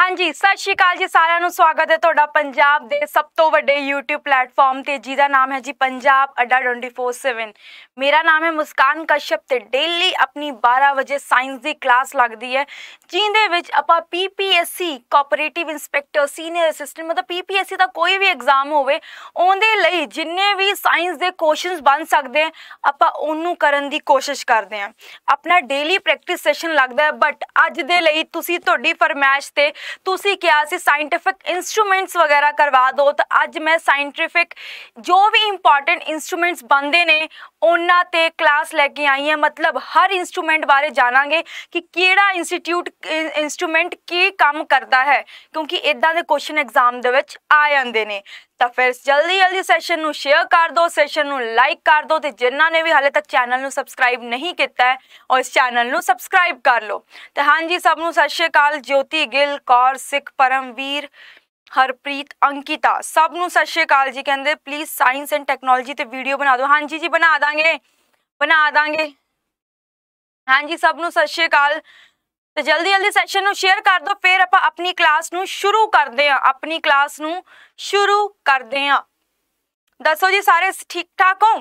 हाँ जी सत श्रीकाल जी सारू स्वागत है तो पंजाब के सब तो व्डे यूट्यूब प्लेटफॉर्म से जिदा नाम है जी पंजाब अड्डा ट्वेंटी फोर सैवन मेरा नाम है मुस्कान कश्यप तो डेली अपनी बारह बजे सैंस की क्लास लगती है Jind P P S C cooperative inspector senior assistant मतलब पी पी एस सी का कोई भी एग्जाम होने जिन्हें भी सैंस के कोशन बन सकते हैं आपू कर कोशिश करते हैं अपना डेली प्रैक्टिस सैशन लगता है बट अज के लिए फरमैश से तो उसी के यहाँ से साइंटिफिक इंस्ट्रूमेंट्स वगैरह करवा दो तो अज मैं साइंटिफिक जो भी इंपॉर्टेंट इंस्ट्रूमेंट्स बनते ने ਉਹਨਾਂ ਤੇ ਕਲਾਸ ਲੈ ਕੇ ਆਈ ਹਾਂ ਮਤਲਬ ਹਰ ਇਨਸਟਰੂਮੈਂਟ ਬਾਰੇ ਜਾਣਾਂਗੇ ਕਿ ਕਿਹੜਾ ਇੰਸਟੀਟਿਊਟ ਇਨਸਟਰੂਮੈਂਟ ਕੀ ਕੰਮ ਕਰਦਾ ਹੈ ਕਿਉਂਕਿ ਇਦਾਂ ਦੇ ਕੁਐਸਚਨ ਐਗਜ਼ਾਮ ਦੇ ਵਿੱਚ ਆ ਜਾਂਦੇ ਨੇ ਤਾਂ ਫਿਰ ਜਲਦੀ ਜਲਦੀ ਸੈਸ਼ਨ ਨੂੰ ਸ਼ੇਅਰ ਕਰ ਦਿਓ ਸੈਸ਼ਨ ਨੂੰ ਲਾਈਕ ਕਰ ਦਿਓ ਤੇ ਜਿਨ੍ਹਾਂ ਨੇ ਵੀ ਹਾਲੇ ਤੱਕ ਚੈਨਲ ਨੂੰ ਸਬਸਕ੍ਰਾਈਬ ਨਹੀਂ ਕੀਤਾ ਹੈ ਉਹ ਇਸ ਚੈਨਲ ਨੂੰ ਸਬਸਕ੍ਰਾਈਬ ਕਰ ਲਓ ਤੇ ਹਾਂਜੀ ਸਭ ਨੂੰ ਸਤਿ ਸ਼੍ਰੀ ਅਕਾਲ ਜੋਤੀ ਗਿੱਲ ਕੌਰ ਸਿੱਖ ਪਰਮਵੀਰ हरप्रीत अंकिता सब ਨੂੰ ਸਤਿ ਸ਼੍ਰੀ ਅਕਾਲ ਜੀ ਕਹਿੰਦੇ ਪਲੀਜ਼ ਸਾਇੰਸ ਐਂਡ ਟੈਕਨੋਲੋਜੀ ਤੇ ਵੀਡੀਓ ਬਣਾ ਦਿਓ ਹਾਂਜੀ ਜੀ ਬਣਾ ਦਾਂਗੇ ਬਣਾ ਦਾਂਗੇ ਹਾਂਜੀ ਸਭ ਨੂੰ ਸਤਿ ਸ਼੍ਰੀ ਅਕਾਲ ਤੇ ਜਲਦੀ ਜਲਦੀ ਸੈਸ਼ਨ ਨੂੰ ਸ਼ੇਅਰ ਕਰ ਦਿਓ ਫਿਰ ਆਪਾਂ ਆਪਣੀ ਕਲਾਸ ਨੂੰ ਸ਼ੁਰੂ ਕਰਦੇ ਹਾਂ ਆਪਣੀ ਕਲਾਸ ਨੂੰ ਸ਼ੁਰੂ ਕਰਦੇ ਹਾਂ ਦੱਸੋ ਜੀ ਸਾਰੇ ਠੀਕ ਠਾਕ ਹੋ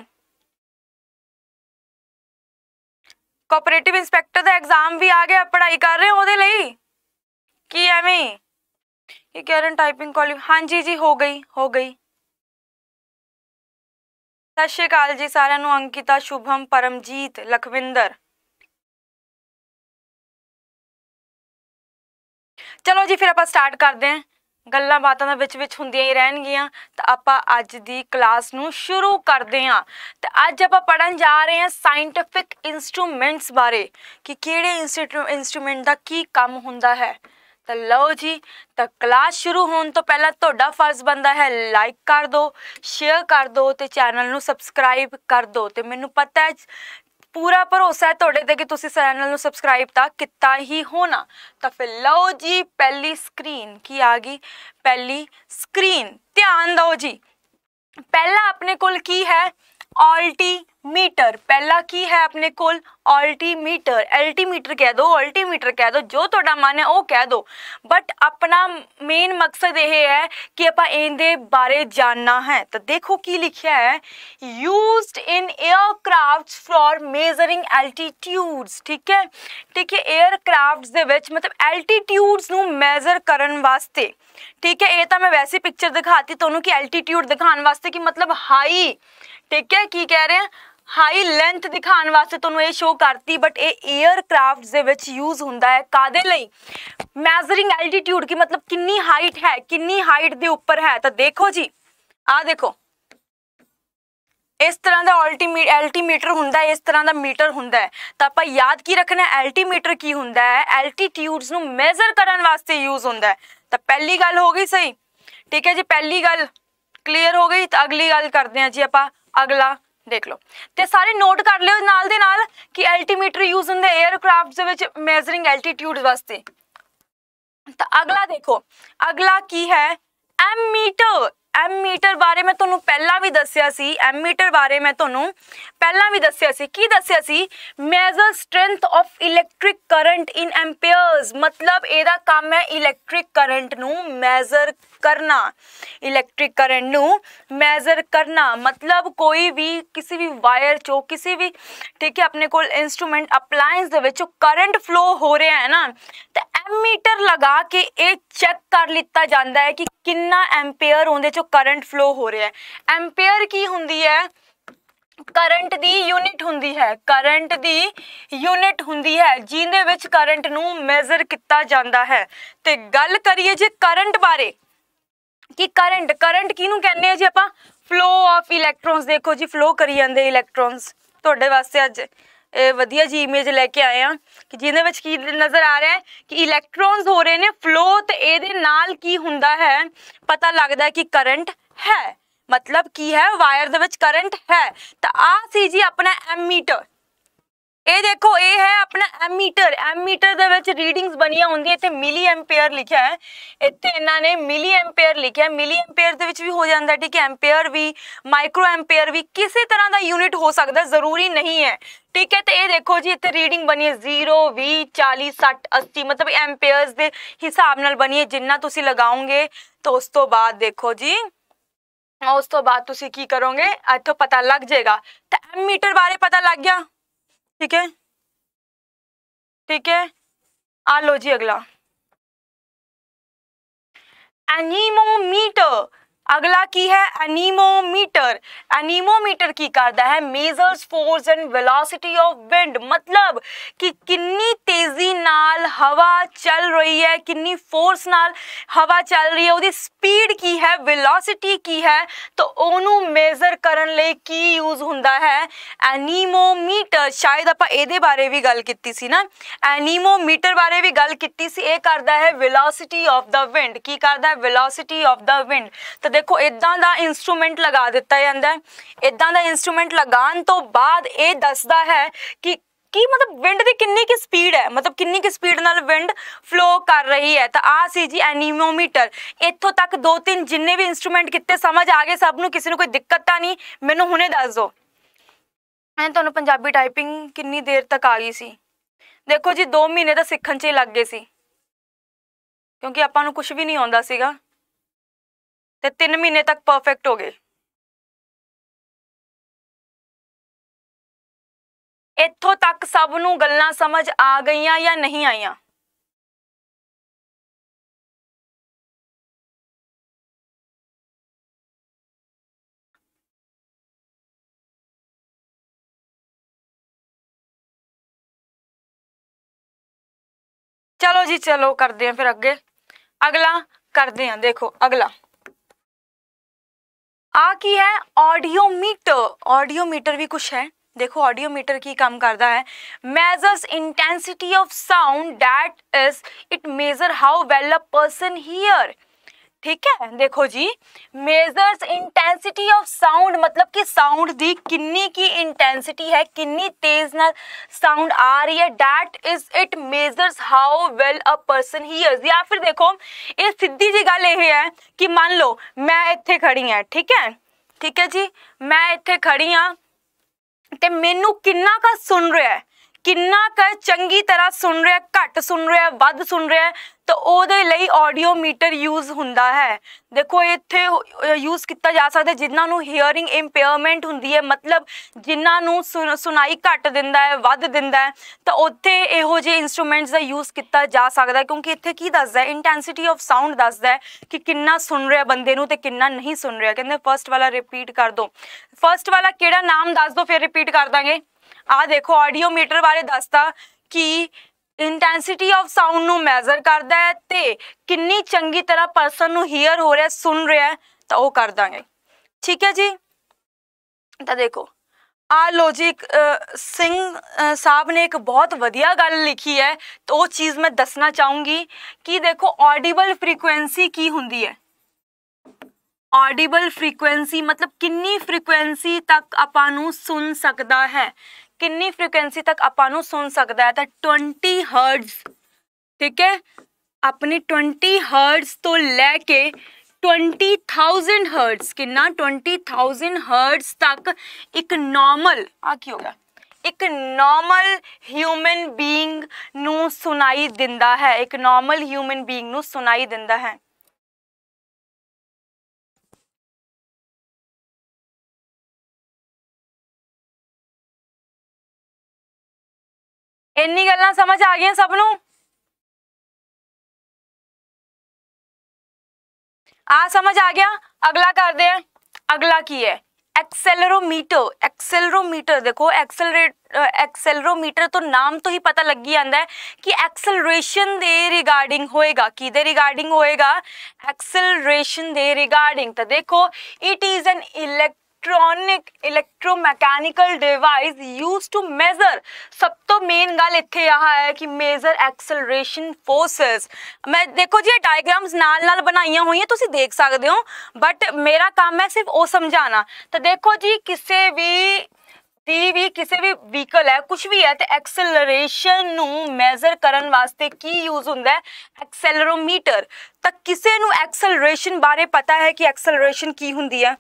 ਕੋਆਪਰੇਟਿਵ ਇਨਸਪੈਕਟਰ ਦਾ ਐਗਜ਼ਾਮ ਵੀ ਆ ਗਿਆ ਪੜ੍ਹਾਈ ਕਰ ਰਹੇ ਹੋ ਉਹਦੇ ਲਈ ਕੀ ਐਵੇਂ ਇਹ ਕੈਰਨ ਟਾਈਪਿੰਗ ਕੋਲੀ ਹਾਂਜੀ ਜੀ ਹੋ ਗਈ ਹੋ ਗਈ ਸਤਿ ਸ਼੍ਰੀ ਅਕਾਲ ਜੀ ਸਾਰਿਆਂ ਨੂੰ ਅੰਕਿਤਾ ਸ਼ੁਭਮ ਪਰਮਜੀਤ ਲਖਵਿੰਦਰ ਚਲੋ ਜੀ ਫਿਰ ਆਪਾਂ ਸਟਾਰਟ ਕਰਦੇ ਹਾਂ ਗੱਲਾਂ ਬਾਤਾਂ ਦਾ ਵਿੱਚ ਵਿੱਚ ਹੁੰਦੀਆਂ ਹੀ ਰਹਿਣਗੀਆਂ ਤਾਂ ਆਪਾਂ ਅੱਜ ਦੀ ਕਲਾਸ ਨੂੰ ਸ਼ੁਰੂ ਕਰਦੇ ਹਾਂ ਤੇ ਅੱਜ ਆਪਾਂ ਪੜਨ ਜਾ ਰਹੇ ਹਾਂ ਸਾਇੰਟਿਫਿਕ ਇਨਸਟਰੂਮੈਂਟਸ ਬਾਰੇ ਕਿ ਕਿਹੜੇ ਇਨਸਟਰੂਮੈਂਟ ਦਾ ਕੀ ਕੰਮ ਹੁੰਦਾ ਹੈ ਤਾਂ ਲਓ ਜੀ ਤਾਂ ਕਲਾਸ ਸ਼ੁਰੂ ਹੋਣ ਤੋਂ ਪਹਿਲਾਂ ਤੁਹਾਡਾ ਫਰਜ਼ ਬੰਦਾ ਹੈ ਲਾਈਕ ਕਰ ਦਿਓ ਸ਼ੇਅਰ ਕਰ ਦਿਓ ਤੇ ਚੈਨਲ ਨੂੰ ਸਬਸਕ੍ਰਾਈਬ ਕਰ ਦਿਓ ਤੇ ਮੈਨੂੰ ਪਤਾ ਹੈ पूरा भरोसा है तोड़े तो कि तुम चैनल में सबसक्राइब तो किता ही होना तो फिर लो जी पहली स्क्रीन की आ गई पहली स्क्रीन ध्यान दो जी पहला अपने कोल की है ऑल्टी मीटर पहला की है अपने कोल अल्टीमीटर अल्टीमीटर कह दो अल्टीमीटर कह दो जो थोड़ा मन है वह कह दो बट अपना मेन मकसद यह है कि आप बारे जानना है तो देखो की लिखा है use in aircraft for measuring altitudes ठीक है ठीक है एयरक्राफ्ट मतलब एल्टीट्यूड्स मेजर करने वास्ते ठीक है ये तो मैं वैसे पिक्चर दिखाती तो कि एल्टीट्यूड दिखाने वास्ते कि मतलब हाई ठीक है की कह रहे हैं हाई लेंथ दिखाने वास्ते तो ये शो करती बट ये एयरक्राफ्ट यूज होंगे है कहदे मैजरिंग एल्टीट्यूड की मतलब किन्नी हाइट है किन्नी हाइट के उपर है तो देखो जी आ देखो इस तरह का अल्टीमी एल्टीमीटर होंगे इस तरह का मीटर होंगे तो आप याद की रखना एल्टीमीटर की होंगे एल्टीट्यूड्स मेजर करने वास्ते यूज होंगे तो पहली गल हो गई सही ठीक है जी पहली गल क्लीयर हो गई तो अगली गल करते हैं जी आप अगला देख लो तो सारे नोट कर लियो नाल नाल कि एल्टीमीटर यूज होंगे एयरक्राफ्ट मेजरिंग एल्टीट्यूड वास्ते तो अगला देखो अगला की है एम मीटर एम मीटर बारे मैं थोनों पहला भी दसिया एम मीटर बारे मैं थोनों पहला भी दसिया दसिया measure strength of electric current in ampere मतलब यदा काम है इलैक्ट्रिक करंट न मैजर करना इलैक्ट्रिक करंट न मैजर करना मतलब कोई भी किसी भी वायर चो किसी भी ठीक है अपने को इंस्ट्रूमेंट अपलायंस करंट फ्लो हो रहा है ना तो एमीटर लगा के एक चेक कर लिता जाता है कि किन्ना एम्पेयर उनके करंट फ्लो हो रहा है एम्पेयर की होंगी है करंट की यूनिट होंगी है करंट की यूनिट होंगी है जिंद करंट न किया जाता है तो गल करिए जे करंट बारे कि करंट करंट किनू कहने जी आप फ्लो ऑफ इलैक्ट्रॉन्स देखो जी फ्लो करी जाते इलैक्ट्रॉन्स थोड़े वास्ते अच्छे ਵਧੀਆ ਜੀ ਇਮੇਜ ਲੈ ਕੇ ਆਏ ਆ ਕਿ ਜਿਹਦੇ ਵਿੱਚ ਕੀ ਨਜ਼ਰ ਆ ਰਿਹਾ ਹੈ ਕਿ ਇਲੈਕਟ੍ਰੋਨਸ ਹੋ ਰਹੇ ਨੇ ਫਲੋ ਤੇ ਇਹਦੇ ਨਾਲ ਕੀ ਹੁੰਦਾ ਹੈ ਪਤਾ ਲੱਗਦਾ ਕਿ ਕਰੰਟ ਹੈ ਮਤਲਬ ਕੀ ਹੈ ਵਾਇਰ ਦੇ ਵਿੱਚ ਕਰੰਟ ਹੈ ਤਾਂ ਆ ਸੀ ਜੀ ਆਪਣਾ ਐਮੀਟਰ ਇਹ ਦੇਖੋ ਇਹ ਹੈ ਆਪਣਾ ਐਮੀਟਰ ਐਮੀਟਰ ਦੇ ਵਿੱਚ ਰੀਡਿੰਗਸ ਬਣੀਆਂ ਹੁੰਦੀਆਂ ਇੱਥੇ ਮਿਲੀ ਐਂਪੀਅਰ ਲਿਖਿਆ ਹੈ ਇੱਥੇ ਇਹਨਾਂ ਨੇ ਮਿਲੀ ਐਂਪੀਅਰ ਲਿਖਿਆ ਮਿਲੀ ਐਂਪੀਅਰ ਦੇ ਵਿੱਚ ਵੀ ਹੋ ਜਾਂਦਾ ਠੀਕ ਹੈ ਐਂਪੀਅਰ ਵੀ ਮਾਈਕਰੋ ਐਂਪੀਅਰ ਵੀ ਕਿਸੇ ਤਰ੍ਹਾਂ ਦਾ ਯੂਨਿਟ ਹੋ ਸਕਦਾ ਜ਼ਰੂਰੀ ਨਹੀਂ ਹੈ ठीक है तो ये देखो जी इतने रीडिंग बनी है जीरो भी चाली सठ अस्सी मतलब एम्पेयर्स के हिसाब न बनी है जिन्ना तुम लगाओगे तो उस तो बाद देखो जी उस तो बाद तुम की करोगे इतों पता लग जाएगा तो एम मीटर बारे पता लग गया ठीक है ठीक है आ लो जी अगला एनीमोमीटर अगला की है एनीमोमीटर एनीमोमीटर की करता है measures force and velocity of wind मतलब कि किन्नी तेजी नाल हवा चल रही है किन्नी फोर्स नाल हवा चल रही है उसकी स्पीड की है वेलोसिटी की है तो ओनू मेजर करने ले की यूज हुंदा है एनीमोमीटर शायद आप बारे भी गल की सी ना एनीमोमीटर बारे भी गल की सी ये करता है वेलोसिटी ऑफ द विंड की करता है वेलोसिटी ऑफ द विंड तो देखो इदा का इंसट्रूमेंट लगा दिता जाता है इदा का इंस्ट्रूमेंट लगाने तो बाद दसदा है कि कि मतलब विंड की कि स्पीड है मतलब कि स्पीड न विंड फ्लो कर रही है तो आज एनीमोमीटर इतों तक दो तीन जिन्हें भी इंसट्रूमेंट किते समझ आ गए सबन किसी ने कोई दिक्कत तो नहीं मैं हने दस दो मैंने तो पंजाबी टाइपिंग कि देर तक आ गई सी देखो जी दो महीने तो सीखने लग गए सी क्योंकि आपको कुछ भी नहीं आता सगा ਤੇ 3 ਮਹੀਨੇ ਤੱਕ ਪਰਫੈਕਟ ਹੋ ਗਏ ਇੱਥੋਂ ਤੱਕ ਸਭ ਨੂੰ ਗੱਲਾਂ ਸਮਝ ਆ ਗਈਆਂ ਜਾਂ ਨਹੀਂ ਆਈਆਂ चलो जी चलो करते हैं फिर अगे अगला करते हैं देखो अगला आ की है ऑडियोमीटर ऑडियोमीटर भी कुछ है देखो ऑडियोमीटर की काम करता है measures intensity of sound that is it measure how well a person hear ठीक है देखो जी मेजर्स इंटेंसिटी ऑफ साउंड मतलब कि साउंड दी किन्नी की इंटेंसिटी है किन्नी तेज ना साउंड आ रही है that is it measures how well a person hears या फिर देखो ये सीधी जी गल ये है कि मान लो मैं इतने खड़ी हाँ ठीक है ठीक है जी मैं इतने खड़ी हाँ तो मैनू किन्ना का सुन रहा है ਕਿੰਨਾ ਕਰ ਚੰਗੀ ਤਰ੍ਹਾਂ ਸੁਣ ਰਿਹਾ ਘੱਟ ਸੁਣ ਰਿਹਾ ਵੱਧ ਸੁਣ ਰਿਹਾ ਤਾਂ ਉਹਦੇ ਲਈ ਆਡੀਓ ਮੀਟਰ ਯੂਜ਼ ਹੁੰਦਾ ਹੈ ਦੇਖੋ ਇੱਥੇ ਯੂਜ਼ ਕੀਤਾ ਜਾ ਸਕਦਾ ਜਿਨ੍ਹਾਂ ਨੂੰ ਹੀਅਰਿੰਗ ਇੰਪੇਅਰਮੈਂਟ ਹੁੰਦੀ ਹੈ ਮਤਲਬ ਜਿਨ੍ਹਾਂ ਨੂੰ ਸੁਣਾਈ ਘੱਟ ਦਿੰਦਾ ਹੈ ਵੱਧ ਦਿੰਦਾ ਹੈ ਤਾਂ ਉੱਥੇ ਇਹੋ ਜਿਹੇ ਇਨਸਟਰੂਮੈਂਟਸ ਦਾ ਯੂਜ਼ ਕੀਤਾ ਜਾ ਸਕਦਾ ਕਿਉਂਕਿ ਇੱਥੇ ਕੀ ਦੱਸਦਾ ਹੈ ਇੰਟੈਂਸਿਟੀ ਆਫ ਸਾਊਂਡ ਦੱਸਦਾ ਹੈ ਕਿ ਕਿੰਨਾ ਸੁਣ ਰਿਹਾ ਬੰਦੇ ਨੂੰ ਤੇ ਕਿੰਨਾ ਨਹੀਂ ਸੁਣ ਰਿਹਾ ਕਹਿੰਦੇ ਫਰਸਟ ਵਾਲਾ ਰਿਪੀਟ ਕਰ ਦੋ ਫਰਸਟ ਵਾਲਾ ਕਿਹੜਾ ਨਾਮ ਦੱਸ ਦੋ ਫਿਰ ਰਿਪੀਟ ਕਰ ਦਾਂਗੇ आ देखो ऑडियोमीटर बारे दसता कि इंटेंसिटी ऑफ साउंड मेजर करता है तो कि चंकी तरह परसन हीयर हो रहा है सुन रहा है तो वह कर देंगे ठीक है जी तो देखो आ लॉजिक सिंह साहब ने एक बहुत वाइया गल लिखी है तो वह चीज़ मैं दसना चाहूँगी कि देखो ऑडिबल फ्रीकुएंसी की होंगी है ऑडिबल फ्रीकुएंसी मतलब किन्नी फ्रीकुएंसी तक आपू सुन सकता है कि फ्रीकुएंसी तक अपन सुन सकता है तो ट्वेंटी हर्ड्स ठीक है अपनी ट्वेंटी हर्ड्स तो लैके ट्वेंटी थाउजेंड हर्ड्स कि ट्वेंटी थाउजेंड हर्ड्स तक एक नॉर्मल आ की होगा एक नॉर्मल ह्यूमन बीइंग नु सुनाई दिंदा है एक नॉर्मल ह्यूमन बीइंग नु सुनाई दिंदा है इन्नी गल समझ आ गई ਸਭ आ समझ आ गया अगला कर दे अगला की है एक्सेलरोमीटर एक्सेलरोमीटर देखो एक्सेलरेट एक्सेलरोमीटर तो नाम तो ही पता लग गया आंदा है कि एक्सेलरेशन दे रिगार्डिंग होएगा कि दे रिगार्डिंग होएगा एक्सेलरेशन दे रिगार्डिंग तो देखो it is an elect electronic electromechanical device use to measure सब तो मेन गल इत है कि मेजर एक्सलरेशन फोर्सेस मैं देखो जी डायग्राम्स नाल नाल बनाई हुई हैं तुम देख सकते हो बट मेरा काम है सिर्फ वो समझा तो देखो जी किसी भी ती भी किसी भी व्हीकल है कुछ भी है तो एक्सलरेशन मेजर करने वास्ते की यूज हूँ एक्सेलरोमीटर तो किसी एक्सलरेशन बारे पता है कि एक्सलरेशन की होंगी है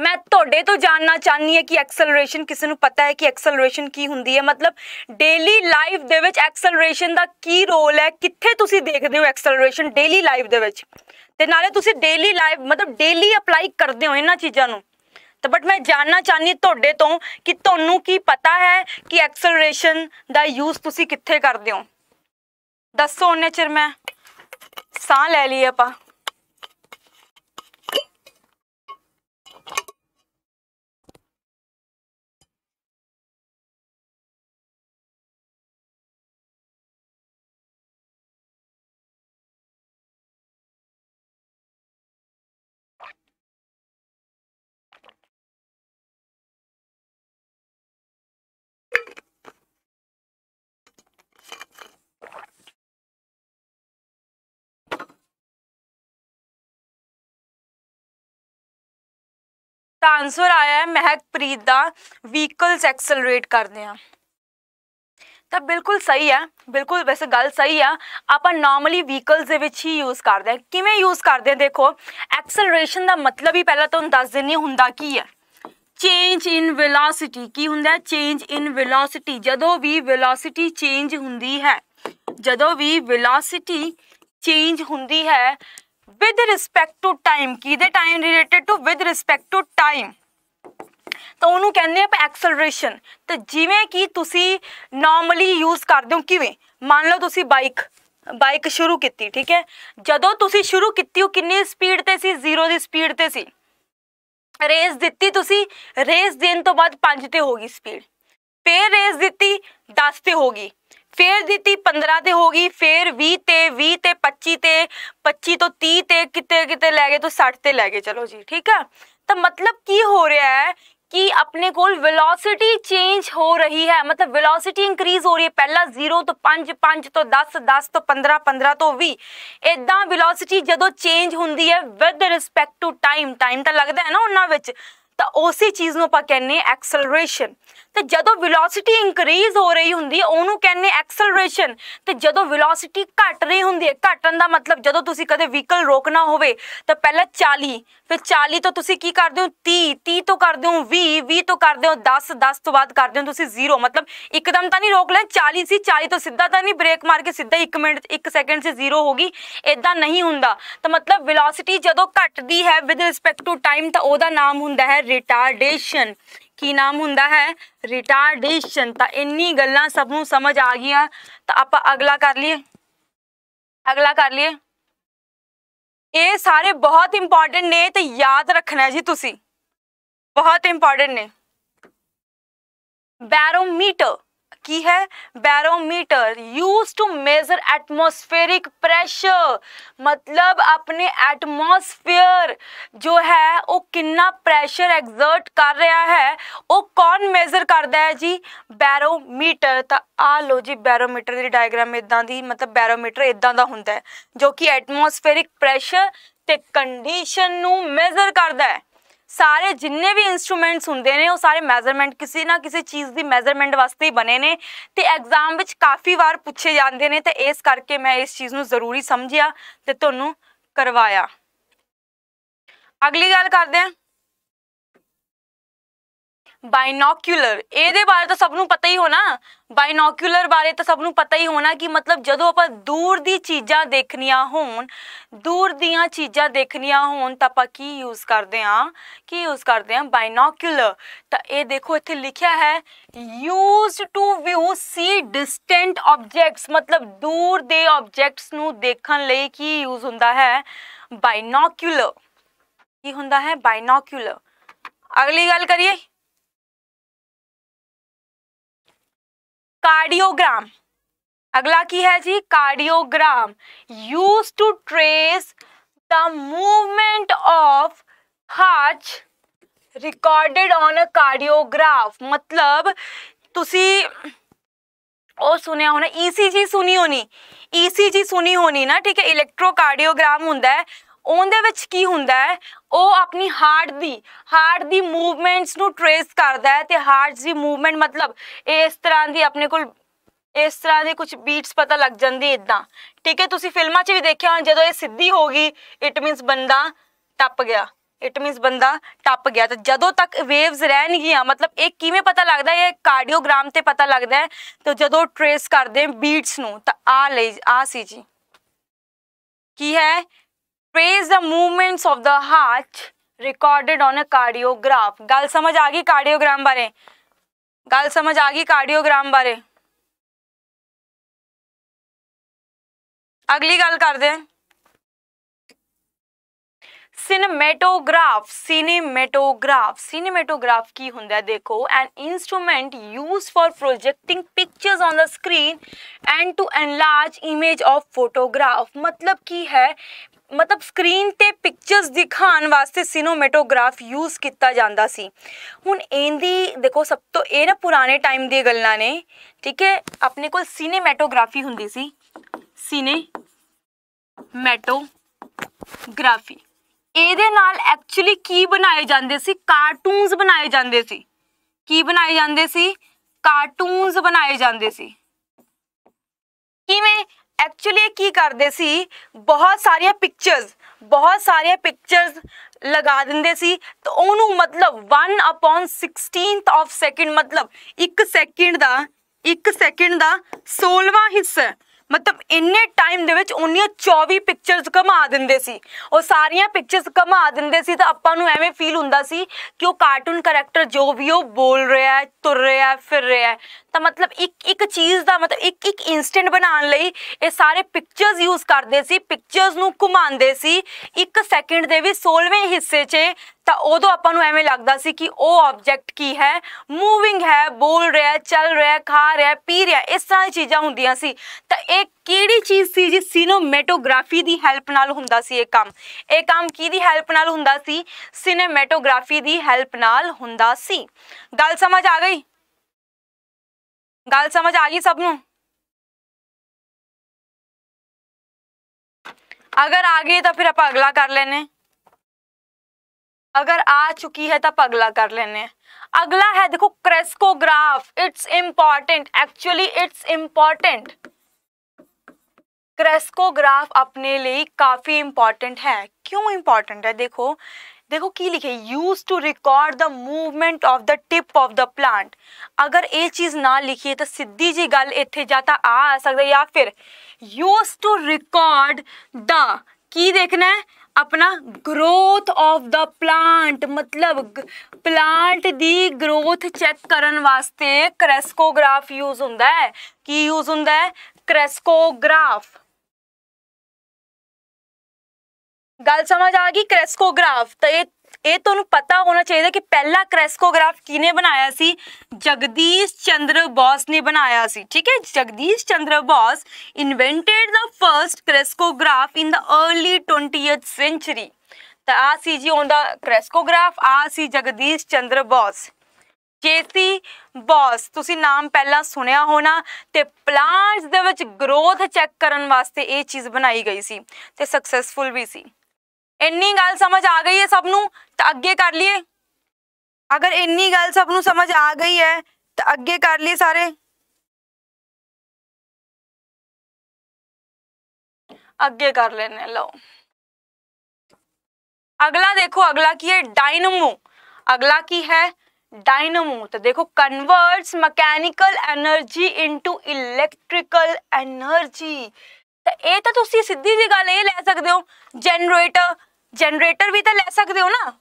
ਮੈਂ ਤੁਹਾਡੇ ਤੋਂ ਜਾਣਨਾ ਚਾਹਨੀ ਹੈ ਕਿ ਐਕਸਲਰੇਸ਼ਨ ਕਿਸੇ ਨੂੰ ਪਤਾ ਹੈ ਕਿ ਐਕਸਲਰੇਸ਼ਨ ਕੀ ਹੁੰਦੀ ਹੈ ਮਤਲਬ ਡੇਲੀ ਲਾਈਫ ਦੇ ਵਿੱਚ ਐਕਸਲਰੇਸ਼ਨ ਦਾ ਕੀ ਰੋਲ ਹੈ ਕਿੱਥੇ ਤੁਸੀਂ ਦੇਖਦੇ ਹੋ ਐਕਸਲਰੇਸ਼ਨ ਡੇਲੀ ਲਾਈਫ ਦੇ ਵਿੱਚ ਤੇ ਨਾਲੇ ਤੁਸੀਂ ਡੇਲੀ ਲਾਈਫ ਮਤਲਬ ਡੇਲੀ ਅਪਲਾਈ ਕਰਦੇ ਹੋ ਇਹਨਾਂ ਚੀਜ਼ਾਂ ਨੂੰ ਤਾਂ ਬਟ ਮੈਂ ਜਾਣਨਾ ਚਾਹਨੀ ਤੁਹਾਡੇ ਤੋਂ ਕਿ ਤੁਹਾਨੂੰ ਕੀ ਪਤਾ ਹੈ ਕਿ ਐਕਸਲਰੇਸ਼ਨ ਦਾ ਯੂਜ਼ ਤੁਸੀਂ ਕਿੱਥੇ ਕਰਦੇ ਹੋ ਦੱਸੋ ਉਹਨੇ ਚਿਰ ਮੈਂ ਸਾਹ ਲੈ ਲਈ ਆਪਾਂ ਤਾਂ ਆਨਸਰ ਆਇਆ ਹੈ ਮਹਿਕਪ੍ਰੀਤ ਦਾ ਵਹੀਕਲਸ ਐਕਸਲਰੇਟ ਕਰਦੇ ਆ ਤਾਂ ਬਿਲਕੁਲ ਸਹੀ ਹੈ ਬਿਲਕੁਲ ਵੈਸੇ ਗੱਲ ਸਹੀ ਆ ਆਪਾਂ ਨਾਰਮਲੀ ਵਹੀਕਲਸ ਦੇ ਵਿੱਚ ਹੀ ਯੂਜ਼ ਕਰਦੇ ਆ ਕਿਵੇਂ ਯੂਜ਼ ਕਰਦੇ ਆ ਦੇਖੋ ਐਕਸਲਰੇਸ਼ਨ ਦਾ ਮਤਲਬ ਹੀ ਪਹਿਲਾਂ ਤੁਹਾਨੂੰ ਦੱਸ ਦਿੰਨੀ ਹੁੰਦਾ ਕੀ ਹੈ ਚੇਂਜ ਇਨ ਵੈਲੋਸਿਟੀ ਕੀ ਹੁੰਦਾ ਚੇਂਜ ਇਨ ਵੈਲੋਸਿਟੀ ਜਦੋਂ ਵੀ ਵੈਲੋਸਿਟੀ ਚੇਂਜ ਹੁੰਦੀ ਹੈ ਜਦੋਂ ਵੀ ਵੈਲੋਸਿਟੀ ਚੇਂਜ ਹੁੰਦੀ ਹੈ with respect to time time related to with respect to time तो उन्होंने कहने आप एक्सलरेशन तो जिमें कि तुम नॉर्मली यूज कर दो कि मान लो तीस बाइक बाइक शुरू की ठीक है जो तुम शुरू की कि स्पीड पर सी जीरो की स्पीड से सी रेस दिती रेस देने तो बाद होगी स्पीड फिर रेस दिती दस से होगी फिर दी ਤੀ 15 ਤੇ ਹੋ ਗਈ ਫੇਰ 20 ਤੇ पच्ची ਤੇ 25 ਤੇ 25 ਤੋਂ 30 ਤੇ ਕਿਤੇ ਕਿਤੇ ਲੈ ਗਏ ਤੋਂ 60 ਤੇ ਲੈ ਗਏ ਚਲੋ ਜੀ ਠੀਕ ਆ ਤਾਂ ਮਤਲਬ ਕੀ कि अपने को वेलोसिटी चेंज हो रही है मतलब वेलोसिटी इंक्रीज हो रही है पहला जीरो तो पांच पांच तो दस दस तो पंद्रह पंद्रह तो भी एदा वेलोसिटी जो चेंज होंगी है with respect to time time तो लगता है ना उन्होंने ਤਾਂ ਉਸੇ ਚੀਜ਼ ਨੂੰ ਆਪਾਂ ਕਹਿੰਨੇ ਐਕਸਲਰੇਸ਼ਨ ਤੇ ਜਦੋਂ ਵੈਲੋਸਿਟੀ ਇਨਕਰੀਜ਼ ਹੋ ਰਹੀ ਹੁੰਦੀ ਹੈ ਉਹਨੂੰ ਕਹਿੰਨੇ ਐਕਸਲਰੇਸ਼ਨ ਤੇ ਜਦੋਂ ਵੈਲੋਸਿਟੀ ਘਟ ਰਹੀ ਹੁੰਦੀ ਹੈ ਘਟਣ ਦਾ ਮਤਲਬ ਜਦੋਂ ਤੁਸੀਂ ਕਦੇ ਵਹੀਕਲ ਰੋਕਣਾ ਹੋਵੇ ਤਾਂ ਪਹਿਲਾਂ 40 फिर चाली तो तुम की कर दो ती ती तो कर दो भी, भी तो कर दो दस दस तो बाद कर दो जीरो मतलब एकदम तो नहीं रोक लें चाली से चाली तो सीधा तो नहीं ब्रेक मार के सीधा एक मिनट एक सैकेंड से जीरो होगी इदा नहीं होंगे तो मतलब विलोसिटी जो घटती है विद रिस्पैक्ट टू टाइम तो वह नाम होंगे है की नाम होंगे है रिटारडेन तो इन्नी गल सबू समझ आ गई तो आप अगला कर लिए अगला कर लिए ये सारे बहुत इंपॉर्टेंट ने तो याद रखना जी तुसी बहुत इंपॉर्टेंट ने बैरोमीटर की है barometer use to measure atmospheric pressure मतलब अपने एटमोसफेयर जो है वो कि प्रेशर एग्जर्ट कर रहा है वो कौन मेजर करता है जी बैरोमीटर तो आ लो जी बैरोमीटर की डायग्राम इदा दी मतलब बैरोमीटर इदा का होंगे जो कि एटमोसफेरिक प्रैशर कंडीशन मेजर करता है ਸਾਰੇ ਜਿੰਨੇ ਵੀ ਇਨਸਟਰੂਮੈਂਟਸ ਹੁੰਦੇ ਨੇ ਉਹ ਸਾਰੇ ਮੈਜ਼ਰਮੈਂਟ ਕਿਸੇ ਨਾ ਕਿਸੇ ਚੀਜ਼ ਦੀ ਮੈਜ਼ਰਮੈਂਟ ਵਾਸਤੇ ਹੀ ਬਣੇ ਨੇ ਤੇ ਐਗਜ਼ਾਮ ਵਿੱਚ ਕਾਫੀ ਵਾਰ ਪੁੱਛੇ ਜਾਂਦੇ ਨੇ ਤੇ ਇਸ ਕਰਕੇ ਮੈਂ ਇਸ ਚੀਜ਼ ਨੂੰ ਜ਼ਰੂਰੀ ਸਮਝਿਆ ਤੇ ਤੁਹਾਨੂੰ ਕਰਵਾਇਆ ਅਗਲੀ ਗੱਲ ਕਰਦੇ ਹਾਂ बाइनोक्यूलर ए बारे तो सबन पता ही होना बाइनोक्यूलर बारे तो सबन पता ही होना कि मतलब जो आप दूर द चीज़ा देखनिया हो दूर चीज़ा देखनिया हो यूज तो करते हैं की यूज करते हैं बाइनोक्यूलर तो ये देखो इतने लिखा है use to view see distant objects मतलब दूर के ऑबजैक्ट्स देखने की यूज हों बाइनोक्यूलर की होंगे है बाइनोक्यूलर अगली गल करिए कार्डियोग्राम अगला की है जी cardiogram use to trace the movement of heart recorded on a cardiograph मतलब तुसी ओ सुने होना ईसीजी e सुनी होनी ईसीजी e सुनी होनी ना ठीक है इलेक्ट्रोकार्डियोग्राम होंगे ਉਹਦੇ ਵਿੱਚ ਕੀ ਹੁੰਦਾ ਹੈ ਉਹ ਆਪਣੀ ਹਾਰਟ ਦੀ ਹਾਰਟ ਦੀ ਮੂਵਮੈਂਟਸ ਨੂੰ ਟ੍ਰੇਸ ਕਰਦਾ ਹੈ ਤੇ ਹਾਰਟ ਦੀ ਮੂਵਮੈਂਟ ਮਤਲਬ ਇਸ ਤਰ੍ਹਾਂ ਦੀ ਆਪਣੇ ਕੋਲ ਇਸ ਤਰ੍ਹਾਂ ਦੀ ਕੁਝ ਬੀਟਸ ਪਤਾ ਲੱਗ ਜਾਂਦੀ ਇਦਾਂ ਠੀਕ ਹੈ ਤੁਸੀਂ ਫਿਲਮਾਂ 'ਚ ਵੀ ਦੇਖਿਆ ਹੁਣ ਜਦੋਂ ਇਹ ਸਿੱਧੀ ਹੋ ਗਈ ਇਟ ਮੀਨਸ ਬੰਦਾ ਟੱਪ ਗਿਆ ਇਟ ਮੀਨਸ ਬੰਦਾ ਟੱਪ ਗਿਆ ਤੇ ਜਦੋਂ ਤੱਕ ਵੇਵਸ ਰਹਿਣਗੀਆਂ ਮਤਲਬ ਇਹ ਕਿਵੇਂ ਪਤਾ ਲੱਗਦਾ ਹੈ ਕਾਰਡੀਓਗ੍ਰਾਮ ਤੇ ਪਤਾ ਲੱਗਦਾ ਹੈ ਤੇ ਜਦੋਂ ਟ੍ਰੇਸ ਕਰਦੇ ਬੀਟਸ ਨੂੰ ਤਾਂ ਆ ਲਈ ਆ ਸੀ ਜੀ ਕੀ ਹੈ trace the movements of the heart recorded on a cardiograph गल समझ आ गई कार्डियोग्राम बारे गल समझ आ गई कार्डियोग्राम बारे अगली गल कर हैं सिनेमेटोग्राफ सिनेमेटोग्राफ सिनेमेटोग्राफ की होंगे देखो an instrument use for projecting pictures on the screen and to enlarge image of photograph मतलब की है मतलब स्क्रीन पर पिक्चर्स दिखाने वास्ते सिनोमेटोग्राफ यूज किया जाता स हूँ इनकी देखो सब तो यह ना पुराने टाइम दलों ने ठीक है अपने को सीनेमैटोग्राफी होंगी सी सीने मैटोग्राफी ये एक्चुअली की बनाए जाते कार्टून बनाए जाते बनाए जाते कार्टून बनाए जाते किमें ਐਕਚੁਅਲੀ ਕੀ ਕਰਦੇ ਸੀ ਬਹੁਤ ਸਾਰੀਆਂ ਪਿਕਚਰਸ ਬਹੁਤ ਸਾਰੀਆਂ ਪਿਕਚਰਸ ਲਗਾ ਦਿੰਦੇ ਸੀ ਤਾਂ ਉਹਨੂੰ ਮਤਲਬ 1/16th ਆਫ ਸੈਕਿੰਡ ਮਤਲਬ 1 ਸੈਕਿੰਡ ਦਾ 1 ਸੈਕਿੰਡ ਦਾ 16ਵਾਂ ਹਿੱਸਾ ਮਤਲਬ ਇੰਨੇ ਟਾਈਮ ਦੇ ਵਿੱਚ ਉਹਨੀਆਂ 24 ਪਿਕਚਰਸ ਕਮਾ ਦਿੰਦੇ ਸੀ ਉਹ ਸਾਰੀਆਂ ਪਿਕਚਰਸ ਕਮਾ ਦਿੰਦੇ ਸੀ ਤਾਂ ਆਪਾਂ ਨੂੰ ਐਵੇਂ ਫੀਲ ਹੁੰਦਾ ਸੀ ਕਿ ਉਹ ਕਾਰਟੂਨ ਕੈਰੈਕਟਰ ਜੋ ਵੀ ਉਹ ਬੋਲ ਰਿਹਾ ਹੈ तुर रहा है फिर रहा है तो मतलब एक एक चीज़ का मतलब एक एक इंस्टेंट बनाने लिए सारे पिक्चर्स यूज करते पिक्चर्स न घुमा एक सैकेंड के भी सोलवें हिस्से से तो उदो आप एवें लगता है कि वह ऑबजैक्ट की है मूविंग है बोल रहा है चल रहा है खा रहा है पी रहा है इस तरह की चीज़ा होंगे से तो एक ਕਿਹੜੀ ਚੀਜ਼ ਸੀ ਜੀ ਸਿਨੇਮੈਟੋਗ੍ਰਾਫੀ ਦੀ ਹੈਲਪ ਨਾਲ ਹੁੰਦਾ ਸੀ ਇਹ ਕੰਮ ਇਹ ਕੰਮ ਕਿਹਦੀ ਹੈਲਪ ਨਾਲ ਹੁੰਦਾ ਸੀ ਸਿਨੇਮੈਟੋਗ੍ਰਾਫੀ ਦੀ ਹੈਲਪ ਨਾਲ ਹੁੰਦਾ ਸੀ ਗੱਲ ਸਮਝ ਆ ਗਈ ਗੱਲ ਸਮਝ ਆ ਗਈ ਸਭ ਨੂੰ अगर आ गई तो फिर आप अगला कर लेने अगर आ चुकी है तब अगला कर लेने अगला है देखो crescograph it's important actually it's important crescograph अपने लिए काफ़ी इंपॉर्टेंट है क्यों इंपॉर्टेंट है देखो देखो की लिखे use to record the movement of the tip of the plant अगर ये चीज़ ना लिखिए तो सीधी जी गल इत आ सकता या फिर use to record the key देखना है अपना ग्रोथ ऑफ द प्लांट मतलब प्लांट दी ग्रोथ चेक करन वास्ते क्रेस्कोग्राफ यूज होंगे की यूज होंगे क्रेस्कोग्राफ गल समझ आ गई क्रेस्कोग्राफ तो ये तो पता होना चाहिए कि पहला क्रेस्कोग्राफ कि बनाया सी जगदीश चंद्र बोस ने बनाया सी ठीक है Jagdish Chandra Bose invented the first crescograph in the early twenty century तो आई जी उनका क्रेस्कोग्राफ आ जगदीश चंद्र बोस जेसी बॉस तुम नाम पहला सुने होना तो प्लांट्स ग्रोथ चैक करने वास्ते ये चीज़ बनाई गई सी सक्सैसफुल भी सी इन्नी गल समझ आ गई है ਸਭ तो अगे कर लिए अगर इन्नी गल ਗੱਲ समझ आ गई है तो अगे कर लिए सारे अगे कर लेने लो अगला देखो अगला की है डायनमो अगला की है डायनमो तो देखो converts mechanical energy into electrical energy तो ये तो सीधी जी गल ये सकते हो जनरेटर जनरेटर ਵੀ ਤਾਂ ਲੈ ਸਕਦੇ ਹੋ ਨਾ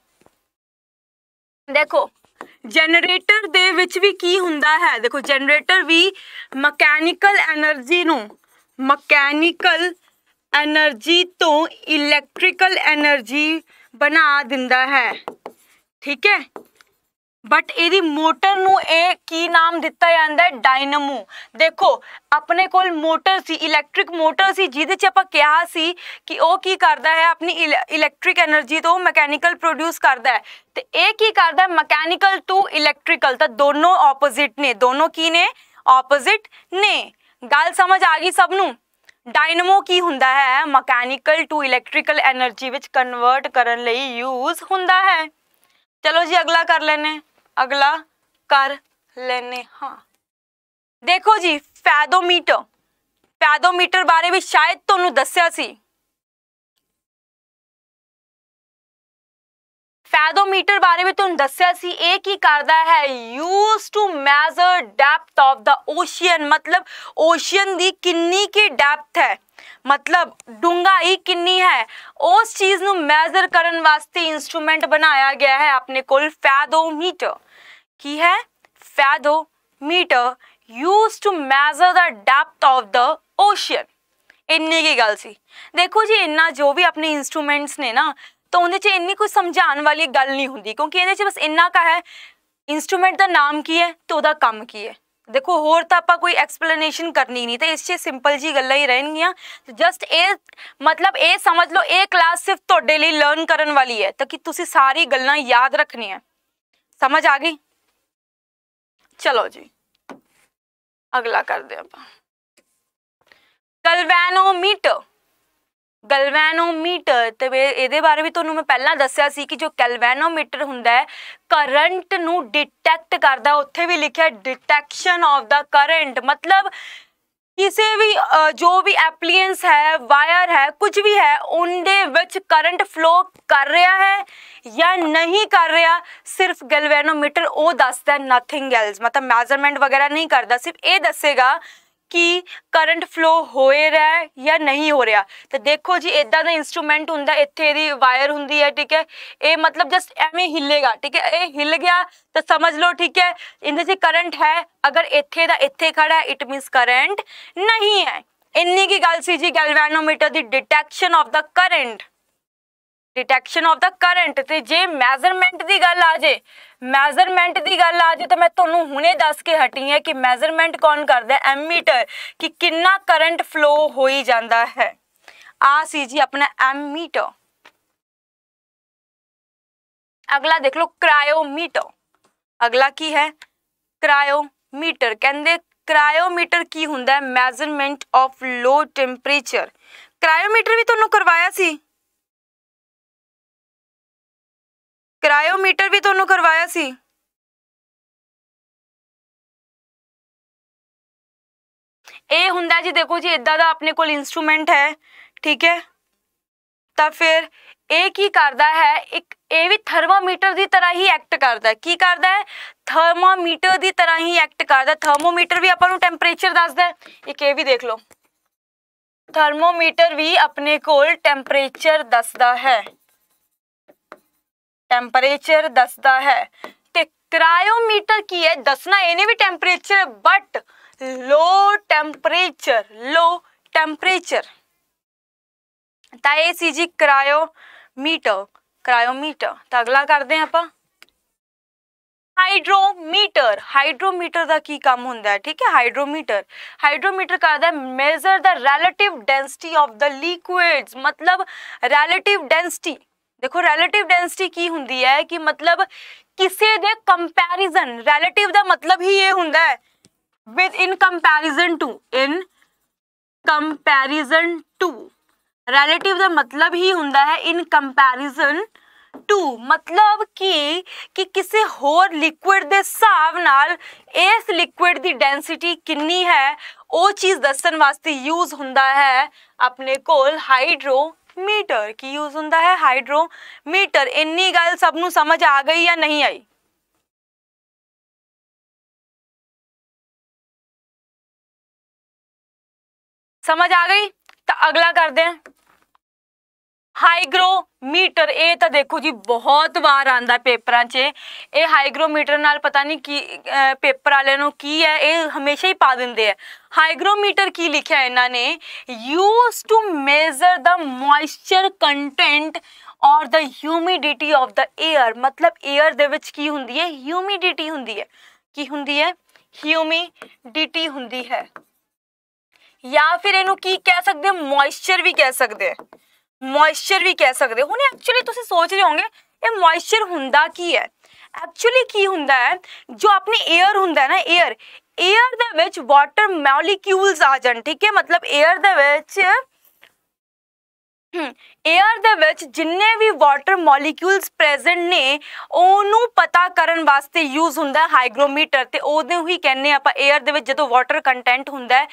ਦੇਖੋ ਜਨਰੇਟਰ ਦੇ ਵਿੱਚ ਵੀ ਕੀ ਹੁੰਦਾ ਹੈ ਦੇਖੋ ਜਨਰੇਟਰ ਵੀ ਮਕੈਨੀਕਲ એનર્ਜੀ ਨੂੰ ਮਕੈਨੀਕਲ એનર્ਜੀ ਤੋਂ ਇਲੈਕਟ੍ਰੀਕਲ એનર્ਜੀ ਬਣਾ ਦਿੰਦਾ ਹੈ ਠੀਕ ਹੈ बट यदी मोटर की नाम दिता जाता है डायनमो देखो अपने को मोटर से इलैक्ट्रिक मोटर से जिसे आप कि वह की करता है अपनी इल इलैक्ट्रिक एनर्जी तो मकैनीकल प्रोड्यूस करता है तो यह की करता है मकैनिकल टू इलैक्ट्रिकल तो दोनों ऑपोजिट ने दोनों की ने ऑपोजिट ने गल समझ आ गई सबनों डायनमो की होंगे है mechanical to electrical energy convert करने यूज हों चलो जी अगला कर लेने ਅਗਲਾ ਕਰ ਲੈਨੇ ਹਾਂ ਦੇਖੋ ਜੀ ਫੈਦੋਮੀਟਰ ਫੈਦੋਮੀਟਰ ਬਾਰੇ ਵੀ ਸ਼ਾਇਦ ਤੁਹਾਨੂੰ ਦੱਸਿਆ ਸੀ फैदोमीटर बारे में तुम दसिया सी ए की करता है use to measure depth of the ocean मतलब ओशियन की किन्नी की डेप्थ है मतलब डूंगा किन्नी है उस चीज न मेजर करने वास्ते इंस्ट्रूमेंट बनाया गया है अपने को फैदोमीटर की है fathometer use to measure the depth of the ocean इन्नी की गल सी देखो जी इन्ना जो भी अपने इंस्ट्रूमेंट्स ने ना तो उन्हें इन्नी कुछ समझाने वाली गल नहीं होंगी क्योंकि इन्हें बस इन्ना का है इंस्ट्रूमेंट का नाम की है तो वह काम की है देखो होर तो आप कोई एक्सप्लेनेशन करनी नहीं तो इस सिंपल जी गल ही रहनगियाँ जस्ट ए मतलब ये समझ लो ये क्लास सिर्फ थोड़े तो लिए लर्न करने वाली है तो कि तुम सारी गल्ला याद रखनी है समझ आ गई चलो जी अगला कर दे कलवैनोमीटर गलवैनोमीटर तो ये बारे भी थोड़ा ਮੈਂ ਪਹਿਲਾਂ ਦੱਸਿਆ ਸੀ ਕਿ ਜੋ ਗਲਵੈਨੋਮੀਟਰ ਹੁੰਦਾ ਹੈ ਕਰੰਟ ਨੂੰ लिखे ਕਰਦਾ ऑफ द करंट मतलब किसी भी जो भी एप्लीएंस है वायर है कुछ भी है उनके करंट फ्लो कर रहा है या नहीं कर रहा सिर्फ गलवैनोमीटर वो दसद नथिंग एल्स मतलब मेजरमेंट वगैरह नहीं करता सिर्फ ये दसेगा कि करंट फ्लो हो रहा है या नहीं हो रहा तो देखो जी इदा का इंस्ट्रूमेंट हूँ इतने यदि वायर होंगी है ठीक है ये मतलब जस्ट एवं हिलेगा ठीक है ये हिल गया तो समझ लो ठीक है इन्हें से करंट है अगर इतने का इतने खड़ा है इट मीनस करंट नहीं है इन्नी की गल सी जी गैलवैनोमीटर की detection of the current detection of the current तो जे मैजरमेंट की गल आ जाए मैजरमेंट की गल आ जाए तो मैं थोनों हमने दस के हटी है कि मैजरमेंट कौन करता है एमीटर कि कि करंट फ्लो हो ही जाता है आजी अपना एमीटर अगला देख लो क्रायोमीटर अगला की है क्रायोमीटर कहते क्रायोमीटर की होंगे measurement of low temperature cryometer भी थोड़ा तो करवाया क्रायोमीटर भी तुम्हें तो करवाया सी होंगे जी देखो जी इदा का अपने को इंस्ट्रूमेंट है ठीक है तो फिर ये की करता है एक यह भी थर्मामीटर की तरह ही एक्ट करता है की करता है थर्मामीटर की तरह ही एक्ट करता है थर्मोमीटर भी अपन टैंपरेचर दसद एक ये भी देख लो थर्मोमीटर भी अपने कोल टैंपरेचर दसदा है टेम्परेचर दसदा है क्रायोमीटर की है दसना एने भी temperature but low temperature low temperature तो जी क्रायोमीटर क्रायोमीटर तो अगला कर दे आप हाइड्रोमीटर हाइड्रोमीटर का की काम होंगे ठीक है हाइड्रोमीटर हाइड्रोमीटर करता है measure the relative density of the liquid मतलब रैलेटिव डेंसिटी देखो रैलेटिव डेंसिटी की होंगी है कि मतलब किसी के कंपेरिजन रैलेटिव का मतलब ही ये होंगे with in comparison to in comparison to relative का मतलब ही होंगे है इन कंपेरिजन टू मतलब कि कि किसी होर लिक्विड के हिसाब न इस लिक्विड की डेंसिटी किन्नी चीज़ दसन वास्ते यूज़ हों अपने कोल हाइड्रो मीटर की यूज हों हाइड्रोमीटर इन्नी गल सब समझ आ गई या नहीं आई समझ आ गई तो अगला कर दें हाइग्रोमीटर ये तो देखो जी बहुत बार आता पेपर च ये हाइग्रोमीटर न पता नहीं की पेपर वाले की है ये हमेशा ही पा देंगे है हाइग्रोमीटर की लिखा इन्होंने use to measure the moisture content और the humidity of the air मतलब एयर की होंगी है ह्यूमिडिटी होंगी है की होंगी है ह्यूमिडिटी होंगी है या फिर इनू की कह सकते मॉइस्चर भी कह सकते हैं मॉइस्चर भी कह सकते हो एक्चुअली तुम सोच रहे होंगे ये मॉइस्चर हुंदा की है एक्चुअली की हों जो अपने एयर हों ना एयर एयर दे विच वाटर मॉलिक्यूल्स आ जान ठीक है मतलब एयर एयर जिन्ने भी वाटर मॉलिक्यूल्स प्रेजेंट ने ओनू पता करन वास्ते यूज हों हाइग्रोमीटर तो उदू ही कहने आप एयर जो वाटर कंटेंट होंगे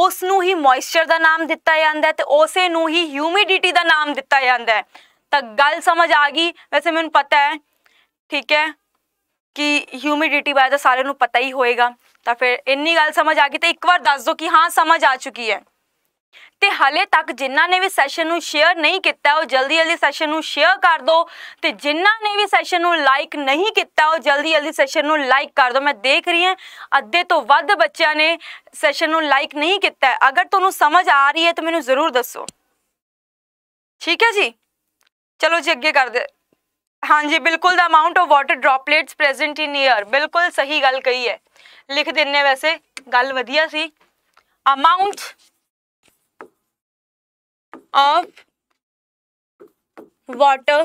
उसनों ही मॉइस्चर का नाम दिता जाता है तो उस ही ह्यूमिडिटी का नाम दिता जाता है तो गल समझ आ गई वैसे मैं पता है ठीक है कि ह्यूमिडिटी बारे तो सारे पता ही होएगा तो फिर इन्नी गल समझ आ गई तो एक बार दस दो कि हाँ समझ आ चुकी है तो हाले तक जिन्होंने भी सैशन शेयर नहीं किया जल्दी जल्दी सैशन शेयर कर दो जिन्होंने भी सैशन लाइक नहीं किया जल्दी जल्दी सैशन लाइक कर दो मैं देख रही हूँ अद्धे तो व्ध बच्चा ने सैशन लाइक नहीं किया अगर तुम्हें तो समझ आ रही है तो मैं जरूर दसो ठीक है जी चलो जी अगे कर दे हाँ जी बिल्कुल the amount of water droplets present in air बिल्कुल सही गल कही है लिख दें वैसे गल वी amount of water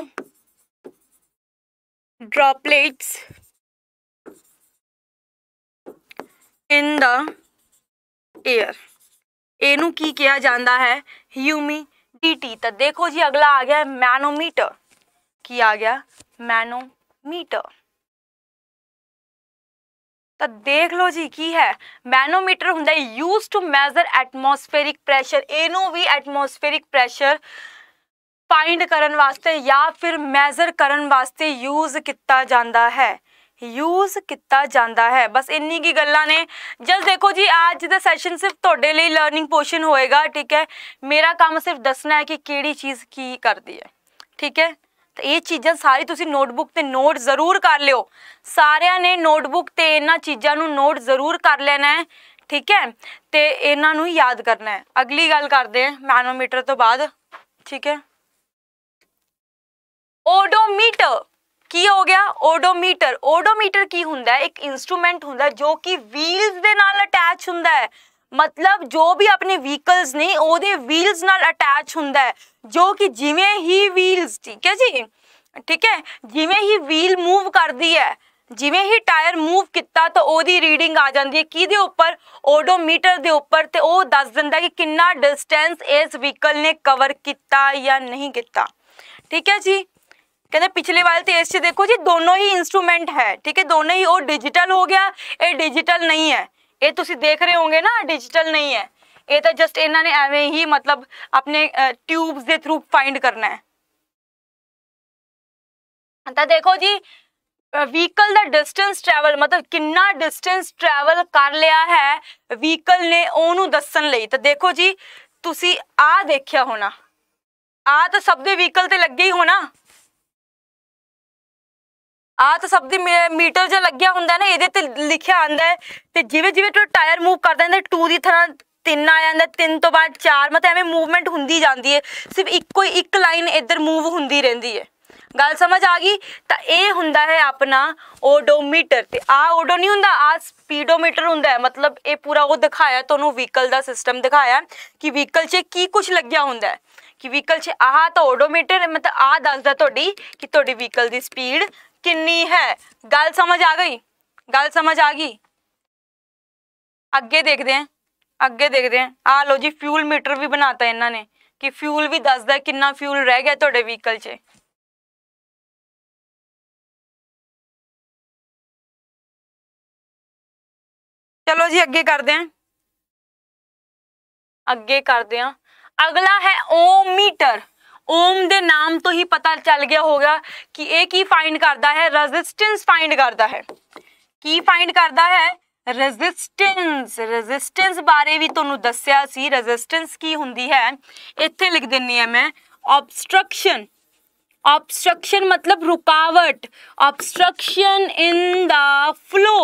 droplets in the air एनू की किया जाता है ह्यूमिडिटी तो देखो जी अगला आ गया मैनोमीटर की आ गया मैनोमीटर तो देख लो जी की है मैनोमीटर होंगे use to measure atmospheric pressure एनू भी एटमोसफेरिक प्रैशर फाइंड करने वास्ते या फिर मैजर करने वास्ते यूज किया जाता है यूज किया जाता है बस इन्नी की गल् ने जस्ट देखो जी आज का सैशन सिर्फ थोड़े तो लिए लर्निंग पोर्शन होएगा ठीक है मेरा काम सिर्फ दसना है कि कि चीज़ की करती है ठीक है ये चीज़ा सारी तुम नोटबुक से नोट जरूर कर लियो सारे ने नोटबुक से इन्हों चीज़ों नोट जरूर कर लेना है ठीक है तो इन्हों याद करना है अगली गल कर हैं मैनोमीटर तो बाद ठीक है ओडोमीटर की हो गया ओडोमीटर ओडोमीटर की होंगे एक इंस्ट्रूमेंट हों जो कि व्हील्स के अटैच होंगे मतलब जो भी अपने व्हीकल्स ने ओदे व्हील्स नाल अटैच हुंदा है जो कि जिवे ही व्हील्स ठीक है जी ठीक है जिवे ही व्हील मूव कर दी है जिवे ही टायर मूव किया तो ओदी रीडिंग आ जाती है किदे ऊपर ओडोमीटर दे ऊपर ते ओ दस दंदा कि कितना डिस्टेंस इस व्हीकल ने कवर किया या नहीं किया ठीक है जी कहते पिछले वाले तो इस देखो जी दोनों ही इंस्ट्रूमेंट है ठीक है दोनों ही वो डिजिटल हो गया ये डिजिटल नहीं है ये देख रहे होंगे ना डिजिटल नहीं है ये तो जस्ट इन्होंने एवं ही मतलब अपने ट्यूब के थ्रू फाइंड करना है तो देखो जी वहीकल का डिस्टेंस ट्रैवल मतलब किन्ना डिस्टेंस ट्रैवल कर लिया है वहीकल ने ओनू दसन ले तो देखो जी तुम आ देखिया होना आ तो सब के वहीकल तो लगे ही होना आ तो सब मीटर जो लगे होंगे ना ये लिखा आंदा है तो जिम्मे जिम्मे तो टायर मूव कर देंगे टू की थर तीन आ जाता तीन तो बाद चार मतलब एवं मूवमेंट होंगी जाती है सिर्फ इको एक लाइन इधर मूव होंगी रही है गल समझ आ गई तो यह होंगे अपना ओडोमीटर आ ओडो नहीं होंगे स्पीडोमीटर होंगे मतलब ये पूरा वो दिखाया तो वहीकल का सिस्टम दिखाया कि वहीकल से की कुछ लग्या होंगे कि वहीकल से आह तो ओडोमीटर मतलब आ दसदी कि वहीकल की स्पीड किन्नी है गल समझ आ गई गल समझ आ गई अगे देख हैं अगे देखते हैं आ लो जी फ्यूल मीटर भी बनाता इन्होंने कि फ्यूल भी दसद कि फ्यूल रह गया थोड़े व्हीकल च चलो जी अगे कर दें अगे कर दें अगला है ओम मीटर ओम दे नाम तो ही पता चल गया होगा कि ये की फाइंड करता है रेजिस्टेंस फाइंड करता है की फाइंड करता है रेजिस्टेंस रेजिस्टेंस बारे भी तुम्हें दसिया रेजिस्टेंस की होंगी है इतने लिख दिनी है मैं ऑबस्ट्रक्शन ऑब्स्ट्रक्शन मतलब रुकावट obstruction in the flow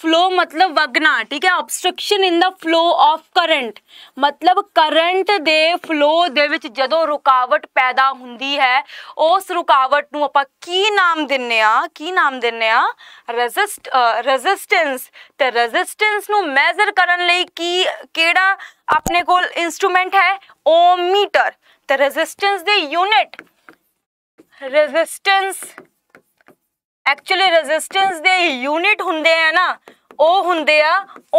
flow मतलब वगना ठीक है obstruction in the flow of current मतलब ਕਰੰਟ ਦੇ ਫਲੋ ਦੇ ਵਿੱਚ ਜਦੋਂ ਰੁਕਾਵਟ ਪੈਦਾ ਹੁੰਦੀ ਹੈ ਉਸ ਰੁਕਾਵਟ ਨੂੰ ਆਪਾਂ ਕੀ ਨਾਮ ਦਿੰਨੇ ਆ ਕੀ ਨਾਮ ਦਿੰਨੇ ਆ ਰੈਜ਼ਿਸਟ ਰੈਜ਼ਿਸਟੈਂਸ ਤੇ ਰੈਜ਼ਿਸਟੈਂਸ ਨੂੰ ਮੈਜ਼ਰ ਕਰਨ ਲਈ ਕੀ ਕਿਹੜਾ ਆਪਣੇ ਕੋਲ ਇਨਸਟਰੂਮੈਂਟ ਹੈ ਓਮ ਮੀਟਰ ਤੇ ਰੈਜ਼ਿਸਟੈਂਸ ਦੇ ਯੂਨਿਟ रेजिस्टेंस एक्चुअली रेजिस्टेंस दे यूनिट होंगे है ना ओ होंगे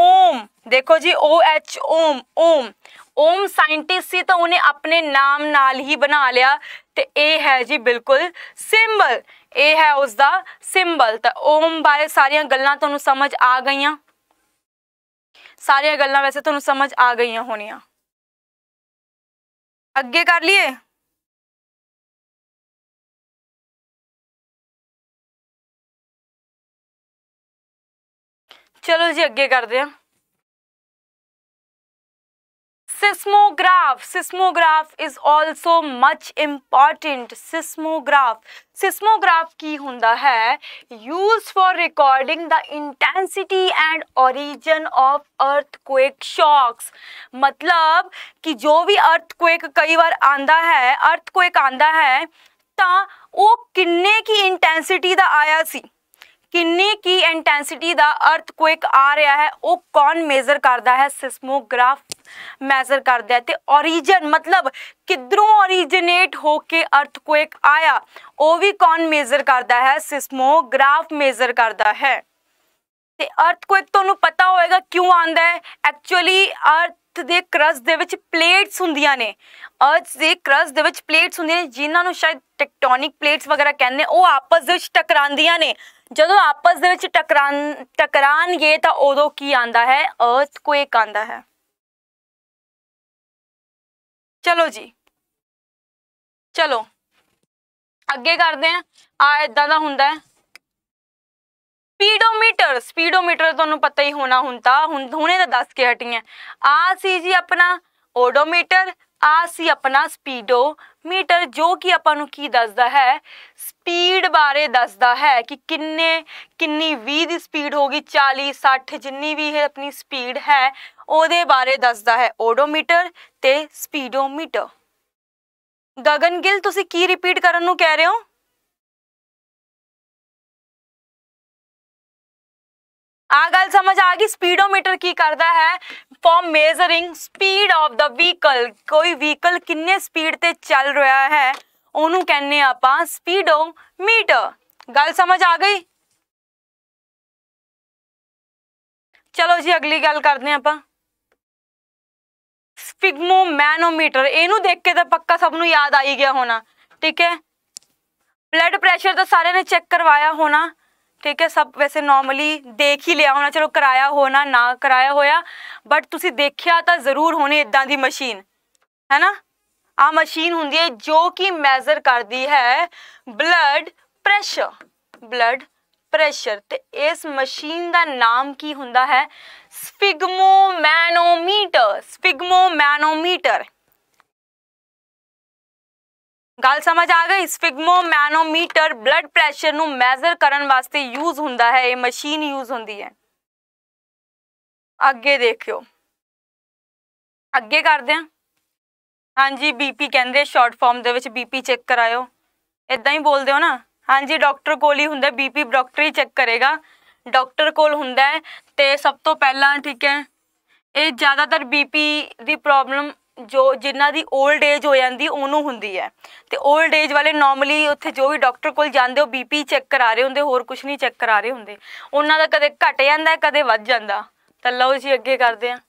ओम देखो जी ओ एच ओम ओम ओम साइंटिस्ट से तो उन्हें अपने नाम नाल ही बना लिया तो ये है जी बिल्कुल सिंबल ये है उसका सिंबल तो ओम बारे सारिया गलों तुम्हें तो समझ आ गई सारिया गलों वैसे तुम तो समझ आ गई होनिया अगे कर लिए चलो जी अगे कर दे seismograph seismograph is also much important seismograph seismograph की होंगे है use for recording the intensity and origin of earthquake shocks मतलब कि जो भी अर्थ क्वेक कई बार आता है अर्थ क्वेक आता है तो वो किन्ने की इंटेंसिटी का आया सी ਕਿੰਨੀ ਕੀ ਇੰਟੈਂਸਿਟੀ ਦਾ ਅਰਥਕੁਇਕ ਆ ਰਿਹਾ ਹੈ ਉਹ ਕੌਣ ਮੇਜ਼ਰ ਕਰਦਾ ਹੈ ਸਿਸਮੋਗ੍ਰਾਫ ਮੈਜ਼ਰ ਕਰਦਾ ਹੈ ਤੇ origin ਮਤਲਬ ਕਿਧਰੋਂ ਓਰੀਜਿਨੇਟ ਹੋ ਕੇ ਅਰਥਕੁਇਕ ਆਇਆ ਉਹ ਵੀ ਕੌਣ ਮੇਜ਼ਰ ਕਰਦਾ ਹੈ ਸਿਸਮੋਗ੍ਰਾਫ ਮੇਜ਼ਰ ਕਰਦਾ ਹੈ ਤੇ ਅਰਥਕੁਇਕ ਤੁਹਾਨੂੰ ਪਤਾ ਹੋਵੇਗਾ ਕਿਉਂ ਆਂਦਾ ਹੈ ਐਕਚੁਅਲੀ ਅਰਥ ਦੇ ਕਰਸ ਦੇ ਵਿੱਚ ਪਲੇਟਸ ਹੁੰਦੀਆਂ ਨੇ ਅਰਥ ਦੇ ਕਰਸ ਦੇ ਵਿੱਚ ਪਲੇਟਸ ਹੁੰਦੀਆਂ ਨੇ ਜਿਨ੍ਹਾਂ ਨੂੰ ਸ਼ਾਇਦ ਟੈਕਟੋਨਿਕ ਪਲੇਟਸ ਵਗੈਰਾ ਕਹਿੰਦੇ ਉਹ ਆਪਸ ਵਿੱਚ ਟਕਰਾਉਂਦੀਆਂ ਨੇ ਜਦੋਂ ਆਪਸ ਦੇ ਵਿੱਚ ਟਕਰਾਂ ਟਕਰਾਨਗੇ ਤਾਂ ਉਦੋਂ ਕੀ ਆਂਦਾ ਹੈ ਅਰਥਕੁਏਕ ਆਂਦਾ ਹੈ ਚਲੋ ਜੀ ਚਲੋ ਅੱਗੇ ਕਰਦੇ ਆ ਆ ਇਦਾਂ ਦਾ ਹੁੰਦਾ ਹੈ ਸਪੀਡੋਮੀਟਰ ਸਪੀਡੋਮੀਟਰ ਤੁਹਾਨੂੰ ਪਤਾ ਹੀ ਹੋਣਾ ਹੁੰਦਾ ਹੁਣ ਹੁਣੇ ਤਾਂ ਦੱਸ ਕੇ ਹਟੀ ਆ ਆ ਸੀ ਜੀ ਆਪਣਾ ਓਡੋਮੀਟਰ आसी अपना स्पीडो मीटर जो कि अपन की दसदा है स्पीड बारे दसदा है कि किन्ने कि भी स्पीड होगी चाली सठ जिनी भी है अपनी स्पीड है वो बारे दसदा है ओडोमीटर ते स्पीडोमीटर गगन गिल की रिपीट करने कह रहे हो आ गल समझ आ गई स्पीडोमीटर की करता है for measuring speed of the vehicle कोई व्हीकल किन्ने स्पीड से चल रहा है ओनू कहने आप स्पीडोमीटर गल समझ आ गई चलो जी अगली गल करते हैं फिगमो मैनोमीटर इनू देख के तो पक्का सबन याद आई गया होना ठीक है ब्लड प्रेशर तो सारे ने चेक करवाया होना ठीक है सब वैसे नॉर्मली देख ही लिया होना चलो कराया होना ना कराया होया बट तुम देखा तो जरूर होने इदा की मशीन है ना आ मशीन होंगी जो कि मैजर करती है ब्लड प्रैशर ब्लड प्रैशर तो इस मशीन का नाम की होंगे है स्पिगमो मैनोमीटर ਗੱਲ ਸਮਝ ਆ ਗਈ ਸਫਿਗਮੋਮੈਨੋਮੀਟਰ ਬਲੱਡ ਪ੍ਰੈਸ਼ਰ ਨੂੰ ਮੈਜ਼ਰ ਕਰਨ ਵਾਸਤੇ ਯੂਜ਼ ਹੁੰਦਾ ਹੈ ਇਹ ਮਸ਼ੀਨ ਯੂਜ਼ ਹੁੰਦੀ ਹੈ ਅੱਗੇ ਦੇਖਿਓ ਅੱਗੇ ਕਰਦੇ ਹਾਂ ਹਾਂਜੀ ਬੀਪੀ ਕਹਿੰਦੇ ਸ਼ਾਰਟ ਫਾਰਮ ਦੇ ਵਿੱਚ ਬੀਪੀ ਚੈੱਕ ਕਰਾਇਓ ਇਦਾਂ ਹੀ ਬੋਲਦੇ ਹੋ ਨਾ ਹਾਂਜੀ ਡਾਕਟਰ ਕੋਲ ਹੀ ਹੁੰਦਾ ਬੀਪੀ ਡਾਕਟਰ ਹੀ ਚੈੱਕ ਕਰੇਗਾ ਡਾਕਟਰ ਕੋਲ ਹੁੰਦਾ ਤੇ ਸਭ ਤੋਂ ਪਹਿਲਾਂ ਠੀਕ ਹੈ ਇਹ ਜ਼ਿਆਦਾਤਰ ਬੀਪੀ ਦੀ ਪ੍ਰੋਬਲਮ जो जिन्हें ओल्ड एज हो जाती उन्होंने होंगी है तो ओल्ड एज वाले नॉर्मली उ जो भी डॉक्टर को बी पी चेक करा रहे होंगे होर कुछ नहीं चेक करा रहे होंगे उन्होंने कद घट जाता कद वाता तो लो जी अगे करते हैं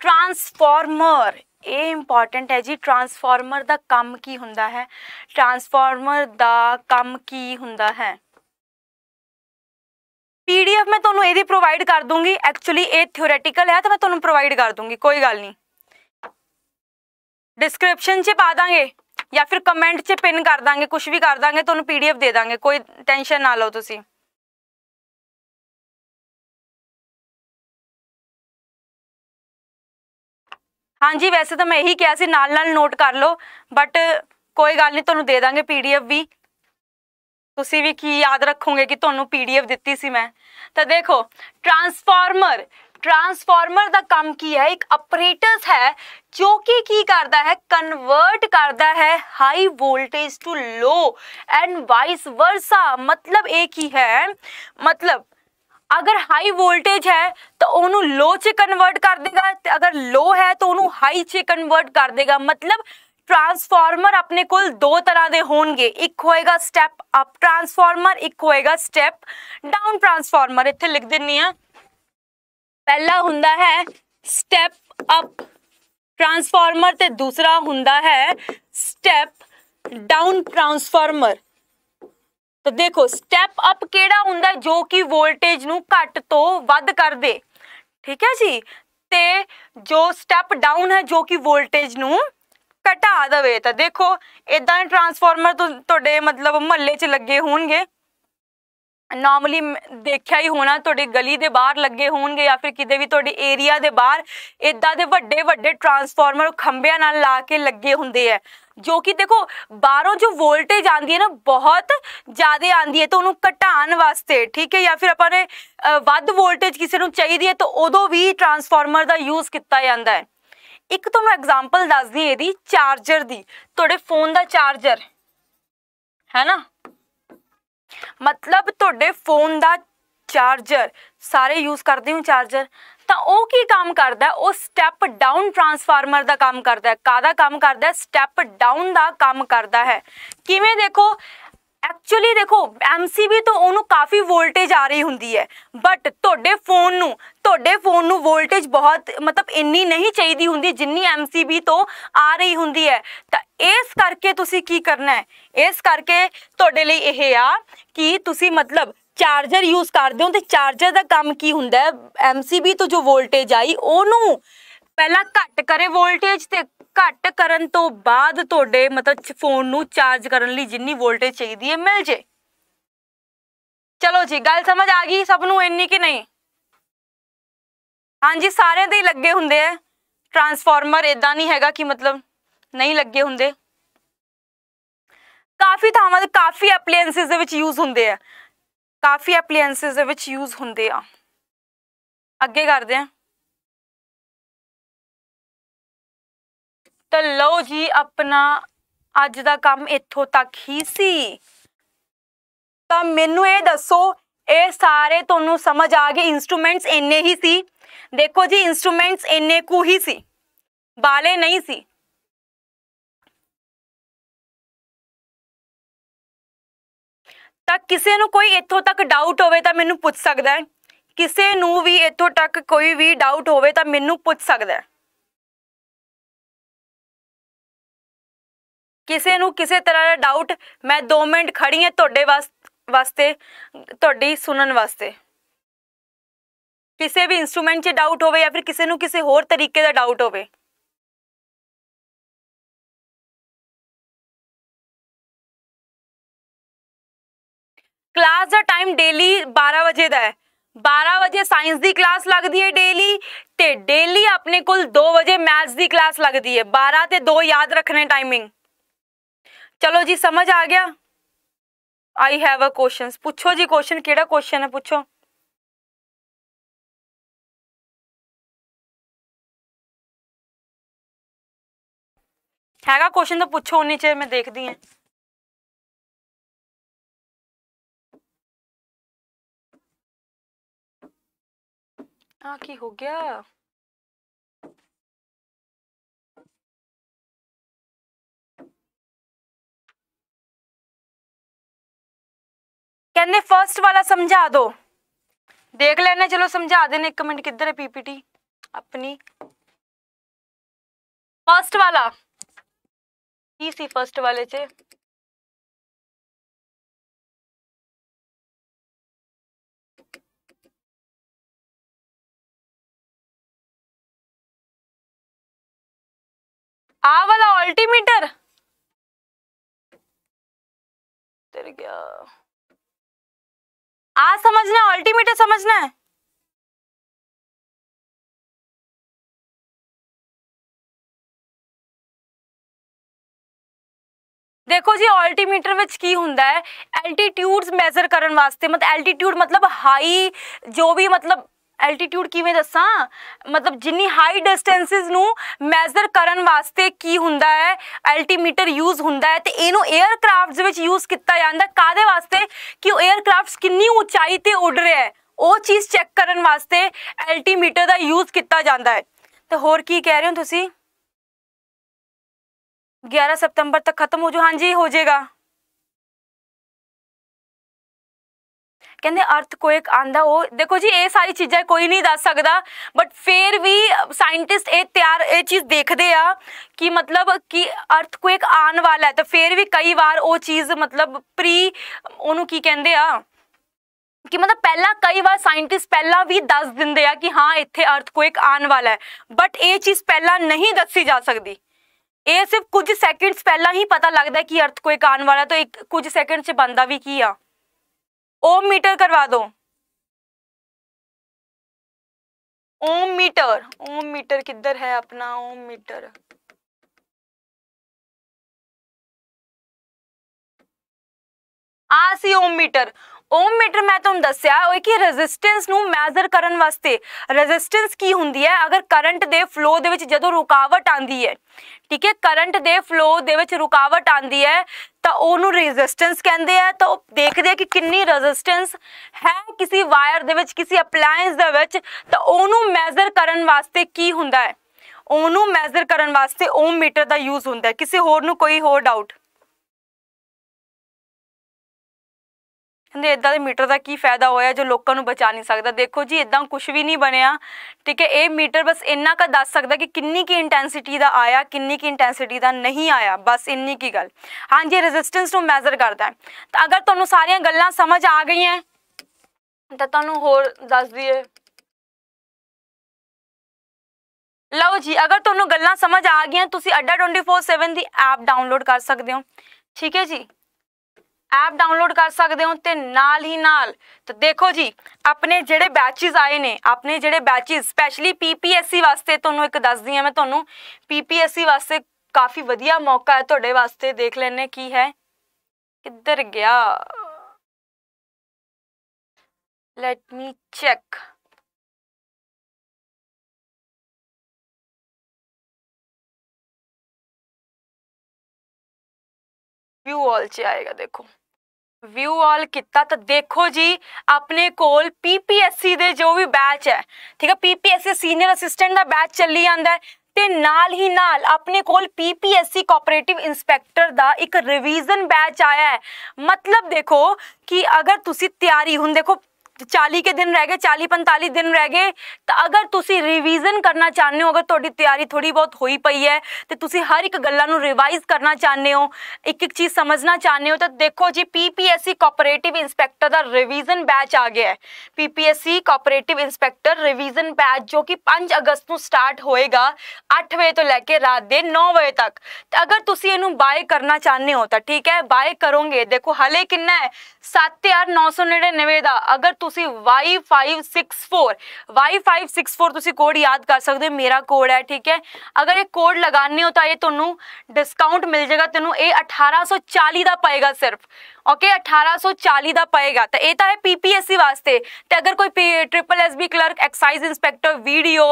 ट्रांसफॉर्मर ये इंपॉर्टेंट है जी ट्रांसफॉर्मर का कम की होंगे है ट्रांसफॉर्मर का कम की होंगे है पी डी एफ मैं थोड़ा तो यदि प्रोवाइड कर दूंगी एक्चुअली ये थ्योरेटिकल है तो मैं थोड़ा तो प्रोवाइड कर दूंगी कोई गल नहीं डिस्क्रिप्शन से पा देंगे या फिर कमेंट से पिन कर देंगे कुछ भी कर देंगे तो पीडीएफ दे देंगे कोई टेंशन ना लो तुम हाँ जी वैसे तो मैं यही कहा नाल नाल नोट कर लो बट कोई गल नहीं तो दे देंगे पी डी एफ भी तुम भी की याद रखोगे कि तुम्हें पी डी एफ दिती सी मैं तो देखो ट्रांसफॉर्मर ट्रांसफार्मर का काम की है एक ਆਪਰੇਟਰਸ है जो कि की करता है कन्वर्ट करता है high voltage to low and vice versa मतलब एक ही है मतलब अगर हाई वोल्टेज है तो ओनू लो चे कन्वर्ट कर देगा तो अगर लो है तो ओनू हाई चे कन्वर्ट कर देगा मतलब ट्रांसफार्मर अपने को दो तरह के होंगे एक होएगा स्टेप अप ट्रांसफार्मर एक होएगा स्टेप डाउन ट्रांसफार्मर इतने लिख दिनी हाँ। पहला हुंदा है स्टेप अप ट्रांसफार्मर ते दूसरा हुंदा है स्टेप डाउन ट्रांसफार्मर तो देखो स्टेप अप केड़ा हुंदा जो कि वोल्टेज नू कट तो वध कर दे ठीक है जी ते जो स्टेप डाउन है जो कि वोल्टेज नू कटा दे तो देखो इदा ट्रांसफार्मर तो तोड़े मतलब महल च लगे होंगे नॉर्मली देखा ही होना थोड़ी गली के बहर लगे हो फिर कि भी एरिया के बहर इदा के व्डे व्डे ट्रांसफॉर्मर खंभिया ला के लगे होंगे है जो कि देखो बारो जो वोल्टेज आती है ना बहुत ज्यादा आती है तो उन्होंने घटाने वास्ते ठीक है या फिर अपने व्ध वोल्टेज किसी को चाहिए तो उदो भी ट्रांसफॉर्मर का यूज किया जाता है एक तो मैं एग्जाम्पल दस दी ए चार्जर की थोड़े फोन का चार्जर है ना मतलब थोड़े तो फोन का चार्जर सारे यूज करते हो चार्जर तो वह की काम करता वह स्टैप डाउन ट्रांसफार्मर का काम करता है कहदा काम करता है स्टैप डाउन का काम करता है किमें देखो एक्चुअली देखो एम सी बी तो उन्होंने काफ़ी वोल्टेज आ रही होंगी है बट थोड़े फोन नू, थोड़े फोन नू वोल्टेज बहुत मतलब इन्नी नहीं चाहिए होंगी जिनी एम सी बी तो आ रही होंगी है तो इस करके तुसी की करना है इस करके थोड़े तो लिए आ कि तुसी मतलब चार्जर यूज़ कर दो तो चार्जर का काम की होंगे एम सी बी तो जो वोल्टेज आई वनू ਪਹਿਲਾਂ ਘੱਟ ਕਰੇ ਵੋਲਟੇਜ ਤੇ ਘੱਟ ਕਰਨ ਤੋਂ ਬਾਅਦ ਤੁਹਾਡੇ ਮਤਲਬ ਫੋਨ ਨੂੰ ਚਾਰਜ ਕਰਨ ਲਈ ਜਿੰਨੀ ਵੋਲਟੇਜ ਚਾਹੀਦੀ ਹੈ ਮਿਲ ਜੇ ਚਲੋ ਜੀ ਗੱਲ ਸਮਝ ਆ ਗਈ ਸਭ ਨੂੰ ਇੰਨੀ ਕਿ ਨਹੀਂ ਹਾਂਜੀ ਸਾਰਿਆਂ ਦੇ ਲੱਗੇ ਹੁੰਦੇ ਆ ਟਰਾਂਸਫਾਰਮਰ ਇਦਾਂ ਨਹੀਂ ਹੈਗਾ ਕਿ ਮਤਲਬ ਨਹੀਂ ਲੱਗੇ ਹੁੰਦੇ ਕਾਫੀ ਥਾਵਾਂ ਤੇ ਕਾਫੀ ਐਪਲੀਐਂਸਸ ਦੇ ਵਿੱਚ ਯੂਜ਼ ਹੁੰਦੇ ਆ ਕਾਫੀ ਐਪਲੀਐਂਸਸ ਦੇ ਵਿੱਚ ਯੂਜ਼ ਹੁੰਦੇ ਆ ਅੱਗੇ ਕਰਦੇ ਆ ਤਾਂ ਲਓ ਜੀ ਆਪਣਾ ਅੱਜ ਦਾ ਕੰਮ ਇੱਥੋਂ ਤੱਕ ਹੀ ਸੀ ਤਾਂ ਮੈਨੂੰ ਇਹ ਦੱਸੋ ਇਹ ਸਾਰੇ ਤੁਹਾਨੂੰ ਸਮਝ ਆ ਗਏ ਇਨਸਟਰੂਮੈਂਟਸ ਇੰਨੇ ਹੀ ਸੀ ਦੇਖੋ ਜੀ ਇਨਸਟਰੂਮੈਂਟਸ ਇੰਨੇ ਕੁ ਹੀ ਸੀ ਬਾਲੇ ਨਹੀਂ ਸੀ ਤਾਂ ਕਿਸੇ ਨੂੰ ਕੋਈ ਇੱਥੋਂ ਤੱਕ ਡਾਊਟ ਹੋਵੇ ਤਾਂ ਮੈਨੂੰ ਪੁੱਛ ਸਕਦਾ ਹੈ ਕਿਸੇ ਨੂੰ ਵੀ ਇੱਥੋਂ ਤੱਕ ਕੋਈ ਵੀ ਡਾਊਟ ਹੋਵੇ ਤਾਂ ਮੈਨੂੰ ਪੁੱਛ ਸਕਦਾ ਹੈ किसी को किसी तरह का डाउट मैं दो मिनट खड़ी हाँ थोड़े वास् वास्ते थोड़ी सुनने वास्ते किसी भी इंस्ट्रूमेंट से डाउट हो फिर किसी किसी होर तरीके का डाउट हो क्लास का टाइम डेली बारह बजे का है बारह बजे साइंस की क्लास लगती है डेली तो डेली अपने को दो बजे मैथ्स की क्लास लगती है बारह तो दो याद रखने टाइमिंग चलो जी समझ आ गया आई हैव अ क्वेश्चन पूछो जी क्वेश्चन केड़ा क्वेश्चन है पूछो हैगा क्वेश्चन तो पूछो उन्नी चेर मैं देख दी है आ की हो गया कहने फर्स्ट वाला समझा दो देख लेना चलो समझा देना एक मिनट किधर है पीपीटी अपनी फर्स्ट वाला इसी फर्स्ट वाले से आ वाला अल्टीमीटर तेरे क्या आज समझना है अल्टीमेटम समझना है देखो जी अल्टीमीटर विच की होंगे एल्टीट्यूड मेजर करने वास्ते मतलब एल्टीट्यूड मतलब हाई जो भी मतलब ਐਲਟੀਟਿਊਡ ਕਿਵੇਂ ਦੱਸਾਂ ਮਤਲਬ ਜਿੰਨੀ ਹਾਈ ਡਿਸਟੈਂਸਸ ਨੂੰ ਮੈਜ਼ਰ ਕਰਨ ਵਾਸਤੇ ਕੀ ਹੁੰਦਾ ਹੈ ਅਲਟੀਮੀਟਰ ਯੂਜ਼ ਹੁੰਦਾ ਹੈ ਤੇ ਇਹਨੂੰ 에ਅਰਕ੍ਰਾਫਟਸ ਵਿੱਚ ਯੂਜ਼ ਕੀਤਾ ਜਾਂਦਾ ਕਾਦੇ ਵਾਸਤੇ ਕਿ ਉਹ 에ਅਰਕ੍ਰਾਫਟਸ ਕਿੰਨੀ ਉਚਾਈ ਤੇ ਉੱਡ ਰਿਹਾ ਹੈ ਉਹ ਚੀਜ਼ ਚੈੱਕ ਕਰਨ ਵਾਸਤੇ ਅਲਟੀਮੀਟਰ ਦਾ ਯੂਜ਼ ਕੀਤਾ ਜਾਂਦਾ ਹੈ ਤੇ ਹੋਰ ਕੀ ਕਹਿ ਰਹੇ ਹੋ ਤੁਸੀਂ 11 ਸਤੰਬਰ ਤੱਕ ਖਤਮ ਹੋ ਜੂ ਹਾਂਜੀ ਹੋ ਜਾਏਗਾ कहते अर्थ को एक आंदा हो देखो जी ये सारी चीजें कोई नहीं दस सकता बट फिर भी सैंटिस्ट ये तैयार ये चीज देखते हैं कि मतलब कि अर्थ को एक आने वाला है तो फिर भी कई बार वो चीज मतलब प्री ओनू की कहें कि मतलब पहला कई बार साइंटिस्ट पहला भी दस देंगे कि हाँ इतने अर्थ को एक आने वाला है बट ये चीज पहला नहीं दसी जा सकती ये सिर्फ कुछ सैकेंड्स पहला ही पता लगता है कि अर्थ को एक आने वाला तो एक कुछ सेकंड से बनता भी की आ ओम मीटर करवा दो ओम मीटर ओम मीटर किधर है अपना ओम मीटर आ सी ओम मीटर ओम मीटर मैं तुम दसिया कि रेजिस्टेंस मैजर करने वास्ते रेजिस्टेंस की होंगी है अगर करंट के फ्लो के जो रुकावट आती है ठीक है करंट के फ्लो के रुकावट आती है तो वह रजिस्टेंस कहते तो देखते हैं कि कि रजिस्टेंस है किसी वायर के किसी अपलायंस तो मैजर करने वास्ते की होंगे है मैजर करने वास्ते ओम मीटर का यूज होंगे किसी होर कोई होर डाउट ਕਹਿੰਦੇ ਇਦਾਂ ਦੇ ਮੀਟਰ ਦਾ ਕੀ ਫਾਇਦਾ ਹੋਇਆ ਜੋ ਲੋਕਾਂ ਨੂੰ ਬਚਾ ਨਹੀਂ ਸਕਦਾ ਦੇਖੋ ਜੀ ਇਦਾਂ ਕੁਝ ਵੀ ਨਹੀਂ ਬਣਿਆ ਠੀਕ ਹੈ ਇਹ ਮੀਟਰ ਬਸ ਇੰਨਾ ਕਾ ਦੱਸ ਸਕਦਾ ਕਿ ਕਿੰਨੀ ਕੀ ਇੰਟੈਂਸਿਟੀ ਦਾ ਆਇਆ ਕਿੰਨੀ ਕੀ ਇੰਟੈਂਸਿਟੀ ਦਾ ਨਹੀਂ ਆਇਆ ਬਸ ਇੰਨੀ ਕੀ ਗੱਲ ਹਾਂਜੀ ਰੈਜ਼ਿਸਟੈਂਸ ਨੂੰ ਮੈਜ਼ਰ ਕਰਦਾ ਹੈ ਤਾਂ ਅਗਰ ਤੁਹਾਨੂੰ ਸਾਰੀਆਂ ਗੱਲਾਂ ਸਮਝ ਆ ਗਈਆਂ ਤਾਂ ਤੁਹਾਨੂੰ ਹੋਰ ਦੱਸ ਦਈਏ ਲਓ ਜੀ ਅਗਰ ਤੁਹਾਨੂੰ ਗੱਲਾਂ ਸਮਝ ਆ ਗਈਆਂ ਤੁਸੀਂ ਅੱਡਾ 24/7 ਦੀ ਐਪ ਡਾਊਨਲੋਡ ਕਰ ਸਕਦੇ ਹੋ ਠੀਕ ਹੈ ਜੀ ऐप डाउनलोड कर सकते हो तो नाल ही नाल तो देखो जी अपने जोड़े बैचिज आए ने अपने जोड़े batches specially P P S C वास्ते तो एक दस दी मैं थोनों पी पी एस सी वास्ते काफ़ी वजिया मौका है थोड़े तो वास्ते देख लें की है किधर गया let me check view wall च आएगा देखो व्यू वॉल किता तो देखो जी अपने कोल पीपीएससी दे जो भी बैच है ठीक है पीपीएससी सीनियर असिस्टेंट का बैच चली आता है ते नाल ही नाल अपने कोल पीपीएससी कोऑपरेटिव इंस्पेक्टर दा एक रिविजन बैच आया है मतलब देखो कि अगर तुम तैयारी हूँ देखो चाली के दिन रह गए चाली पंताली दिन रह गए तो अगर तुम रिविजन करना चाहते हो अगर थोड़ी तैयारी थोड़ी बहुत हो ही पई है तो तुम हर एक गलों रिवाइज करना चाहते हो एक एक चीज़ समझना चाहते हो तो देखो जी P P S C cooperative inspector का रिविजन बैच आ गया है P P S C cooperative inspector revision batch जो कि पांच अगस्त को स्टार्ट होएगा अठ बजे तो लैके रात दे नौ बजे तक तो अगर तुम इनू बाय करना चाहते हो तो ठीक है बाय करोगे देखो हले कि सत्त हज़ार नौ सौ नड़िन्नवे का अगर तुम कोड याद कर सकते मेरा कोड है ठीक है अगर एक कोड लगाने हो तो तुम्हें डिस्काउंट मिल जाएगा तेन ये अठारह सौ चाली का पेगा सिर्फ ओके अठारह सौ चाली का पेगा तो यह तो है पीपीएससी वास्ते तो अगर कोई P triple S B clerk excise inspector video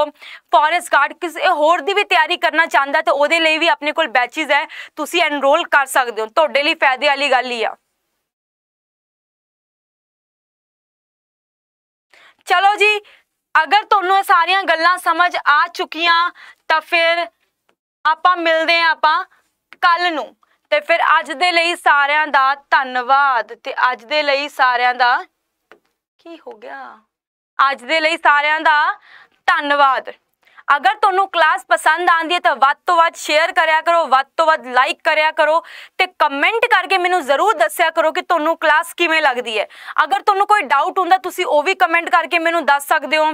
forest guard किसी होर की भी तैयारी करना चाहता है तो वो भी अपने को बैचिज है तुम एनरोल कर सकते हो तो फायदे वाली गल ही है ਚਲੋ ਜੀ ਅਗਰ ਤੁਹਾਨੂੰ ਇਹ ਸਾਰੀਆਂ ਗੱਲਾਂ ਸਮਝ ਆ ਚੁੱਕੀਆਂ ਤਾਂ ਫਿਰ ਆਪਾਂ ਮਿਲਦੇ ਆਂ ਆਪਾਂ ਕੱਲ ਨੂੰ ਤੇ ਫਿਰ ਅੱਜ ਦੇ ਲਈ ਸਾਰਿਆਂ ਦਾ ਧੰਨਵਾਦ ਤੇ ਅੱਜ ਦੇ ਲਈ ਸਾਰਿਆਂ ਦਾ ਕੀ ਹੋ ਗਿਆ ਅੱਜ ਦੇ ਲਈ ਸਾਰਿਆਂ ਦਾ ਧੰਨਵਾਦ अगर तुम्हें तो क्लास पसंद आती है तो वो तो वेयर कराया करो वो तो वाइक कराया करो तो कमेंट करके मैं जरूर दसया करो कि तुम्हें तो क्लास किमें लगती है अगर तुम्हें तो कोई डाउट हों भी कमेंट करके मैं दस सकते हो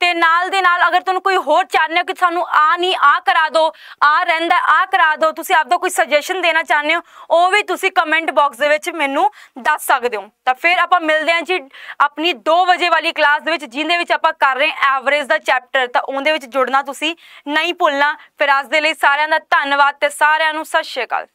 ਤੇ ਨਾਲ ਦੇ ਨਾਲ ਅਗਰ ਤੁਹਾਨੂੰ ਕੋਈ ਹੋਰ ਚਾਹੁੰਦੇ ਹੋ ਕਿ ਸਾਨੂੰ ਆ ਨਹੀਂ ਆ ਕਰਾ ਦਿਓ ਆ ਰਹਿੰਦਾ ਆ ਕਰਾ ਦਿਓ ਤੁਸੀਂ ਆਪਦਾ ਕੋਈ ਸੁਜੈਸ਼ਨ ਦੇਣਾ ਚਾਹੁੰਦੇ ਹੋ ਉਹ ਵੀ ਤੁਸੀਂ ਕਮੈਂਟ ਬਾਕਸ ਦੇ ਵਿੱਚ ਮੈਨੂੰ ਦੱਸ ਸਕਦੇ ਹੋ ਤਾਂ ਫਿਰ ਆਪਾਂ ਮਿਲਦੇ ਹਾਂ ਜੀ ਆਪਣੀ 2 ਵਜੇ ਵਾਲੀ ਕਲਾਸ ਦੇ ਵਿੱਚ ਜਿਹਦੇ ਵਿੱਚ ਆਪਾਂ ਕਰ ਰਹੇ ਐਵਰੇਜ ਦਾ ਚੈਪਟਰ ਤਾਂ ਉਹਦੇ ਵਿੱਚ ਜੁੜਨਾ ਤੁਸੀਂ ਨਹੀਂ ਭੁੱਲਣਾ ਫਿਰ ਅੱਜ ਦੇ ਲਈ ਸਾਰਿਆਂ ਦਾ ਧੰਨਵਾਦ ਤੇ ਸਾਰਿਆਂ ਨੂੰ ਸਤਿ ਸ਼੍ਰੀ ਅਕਾਲ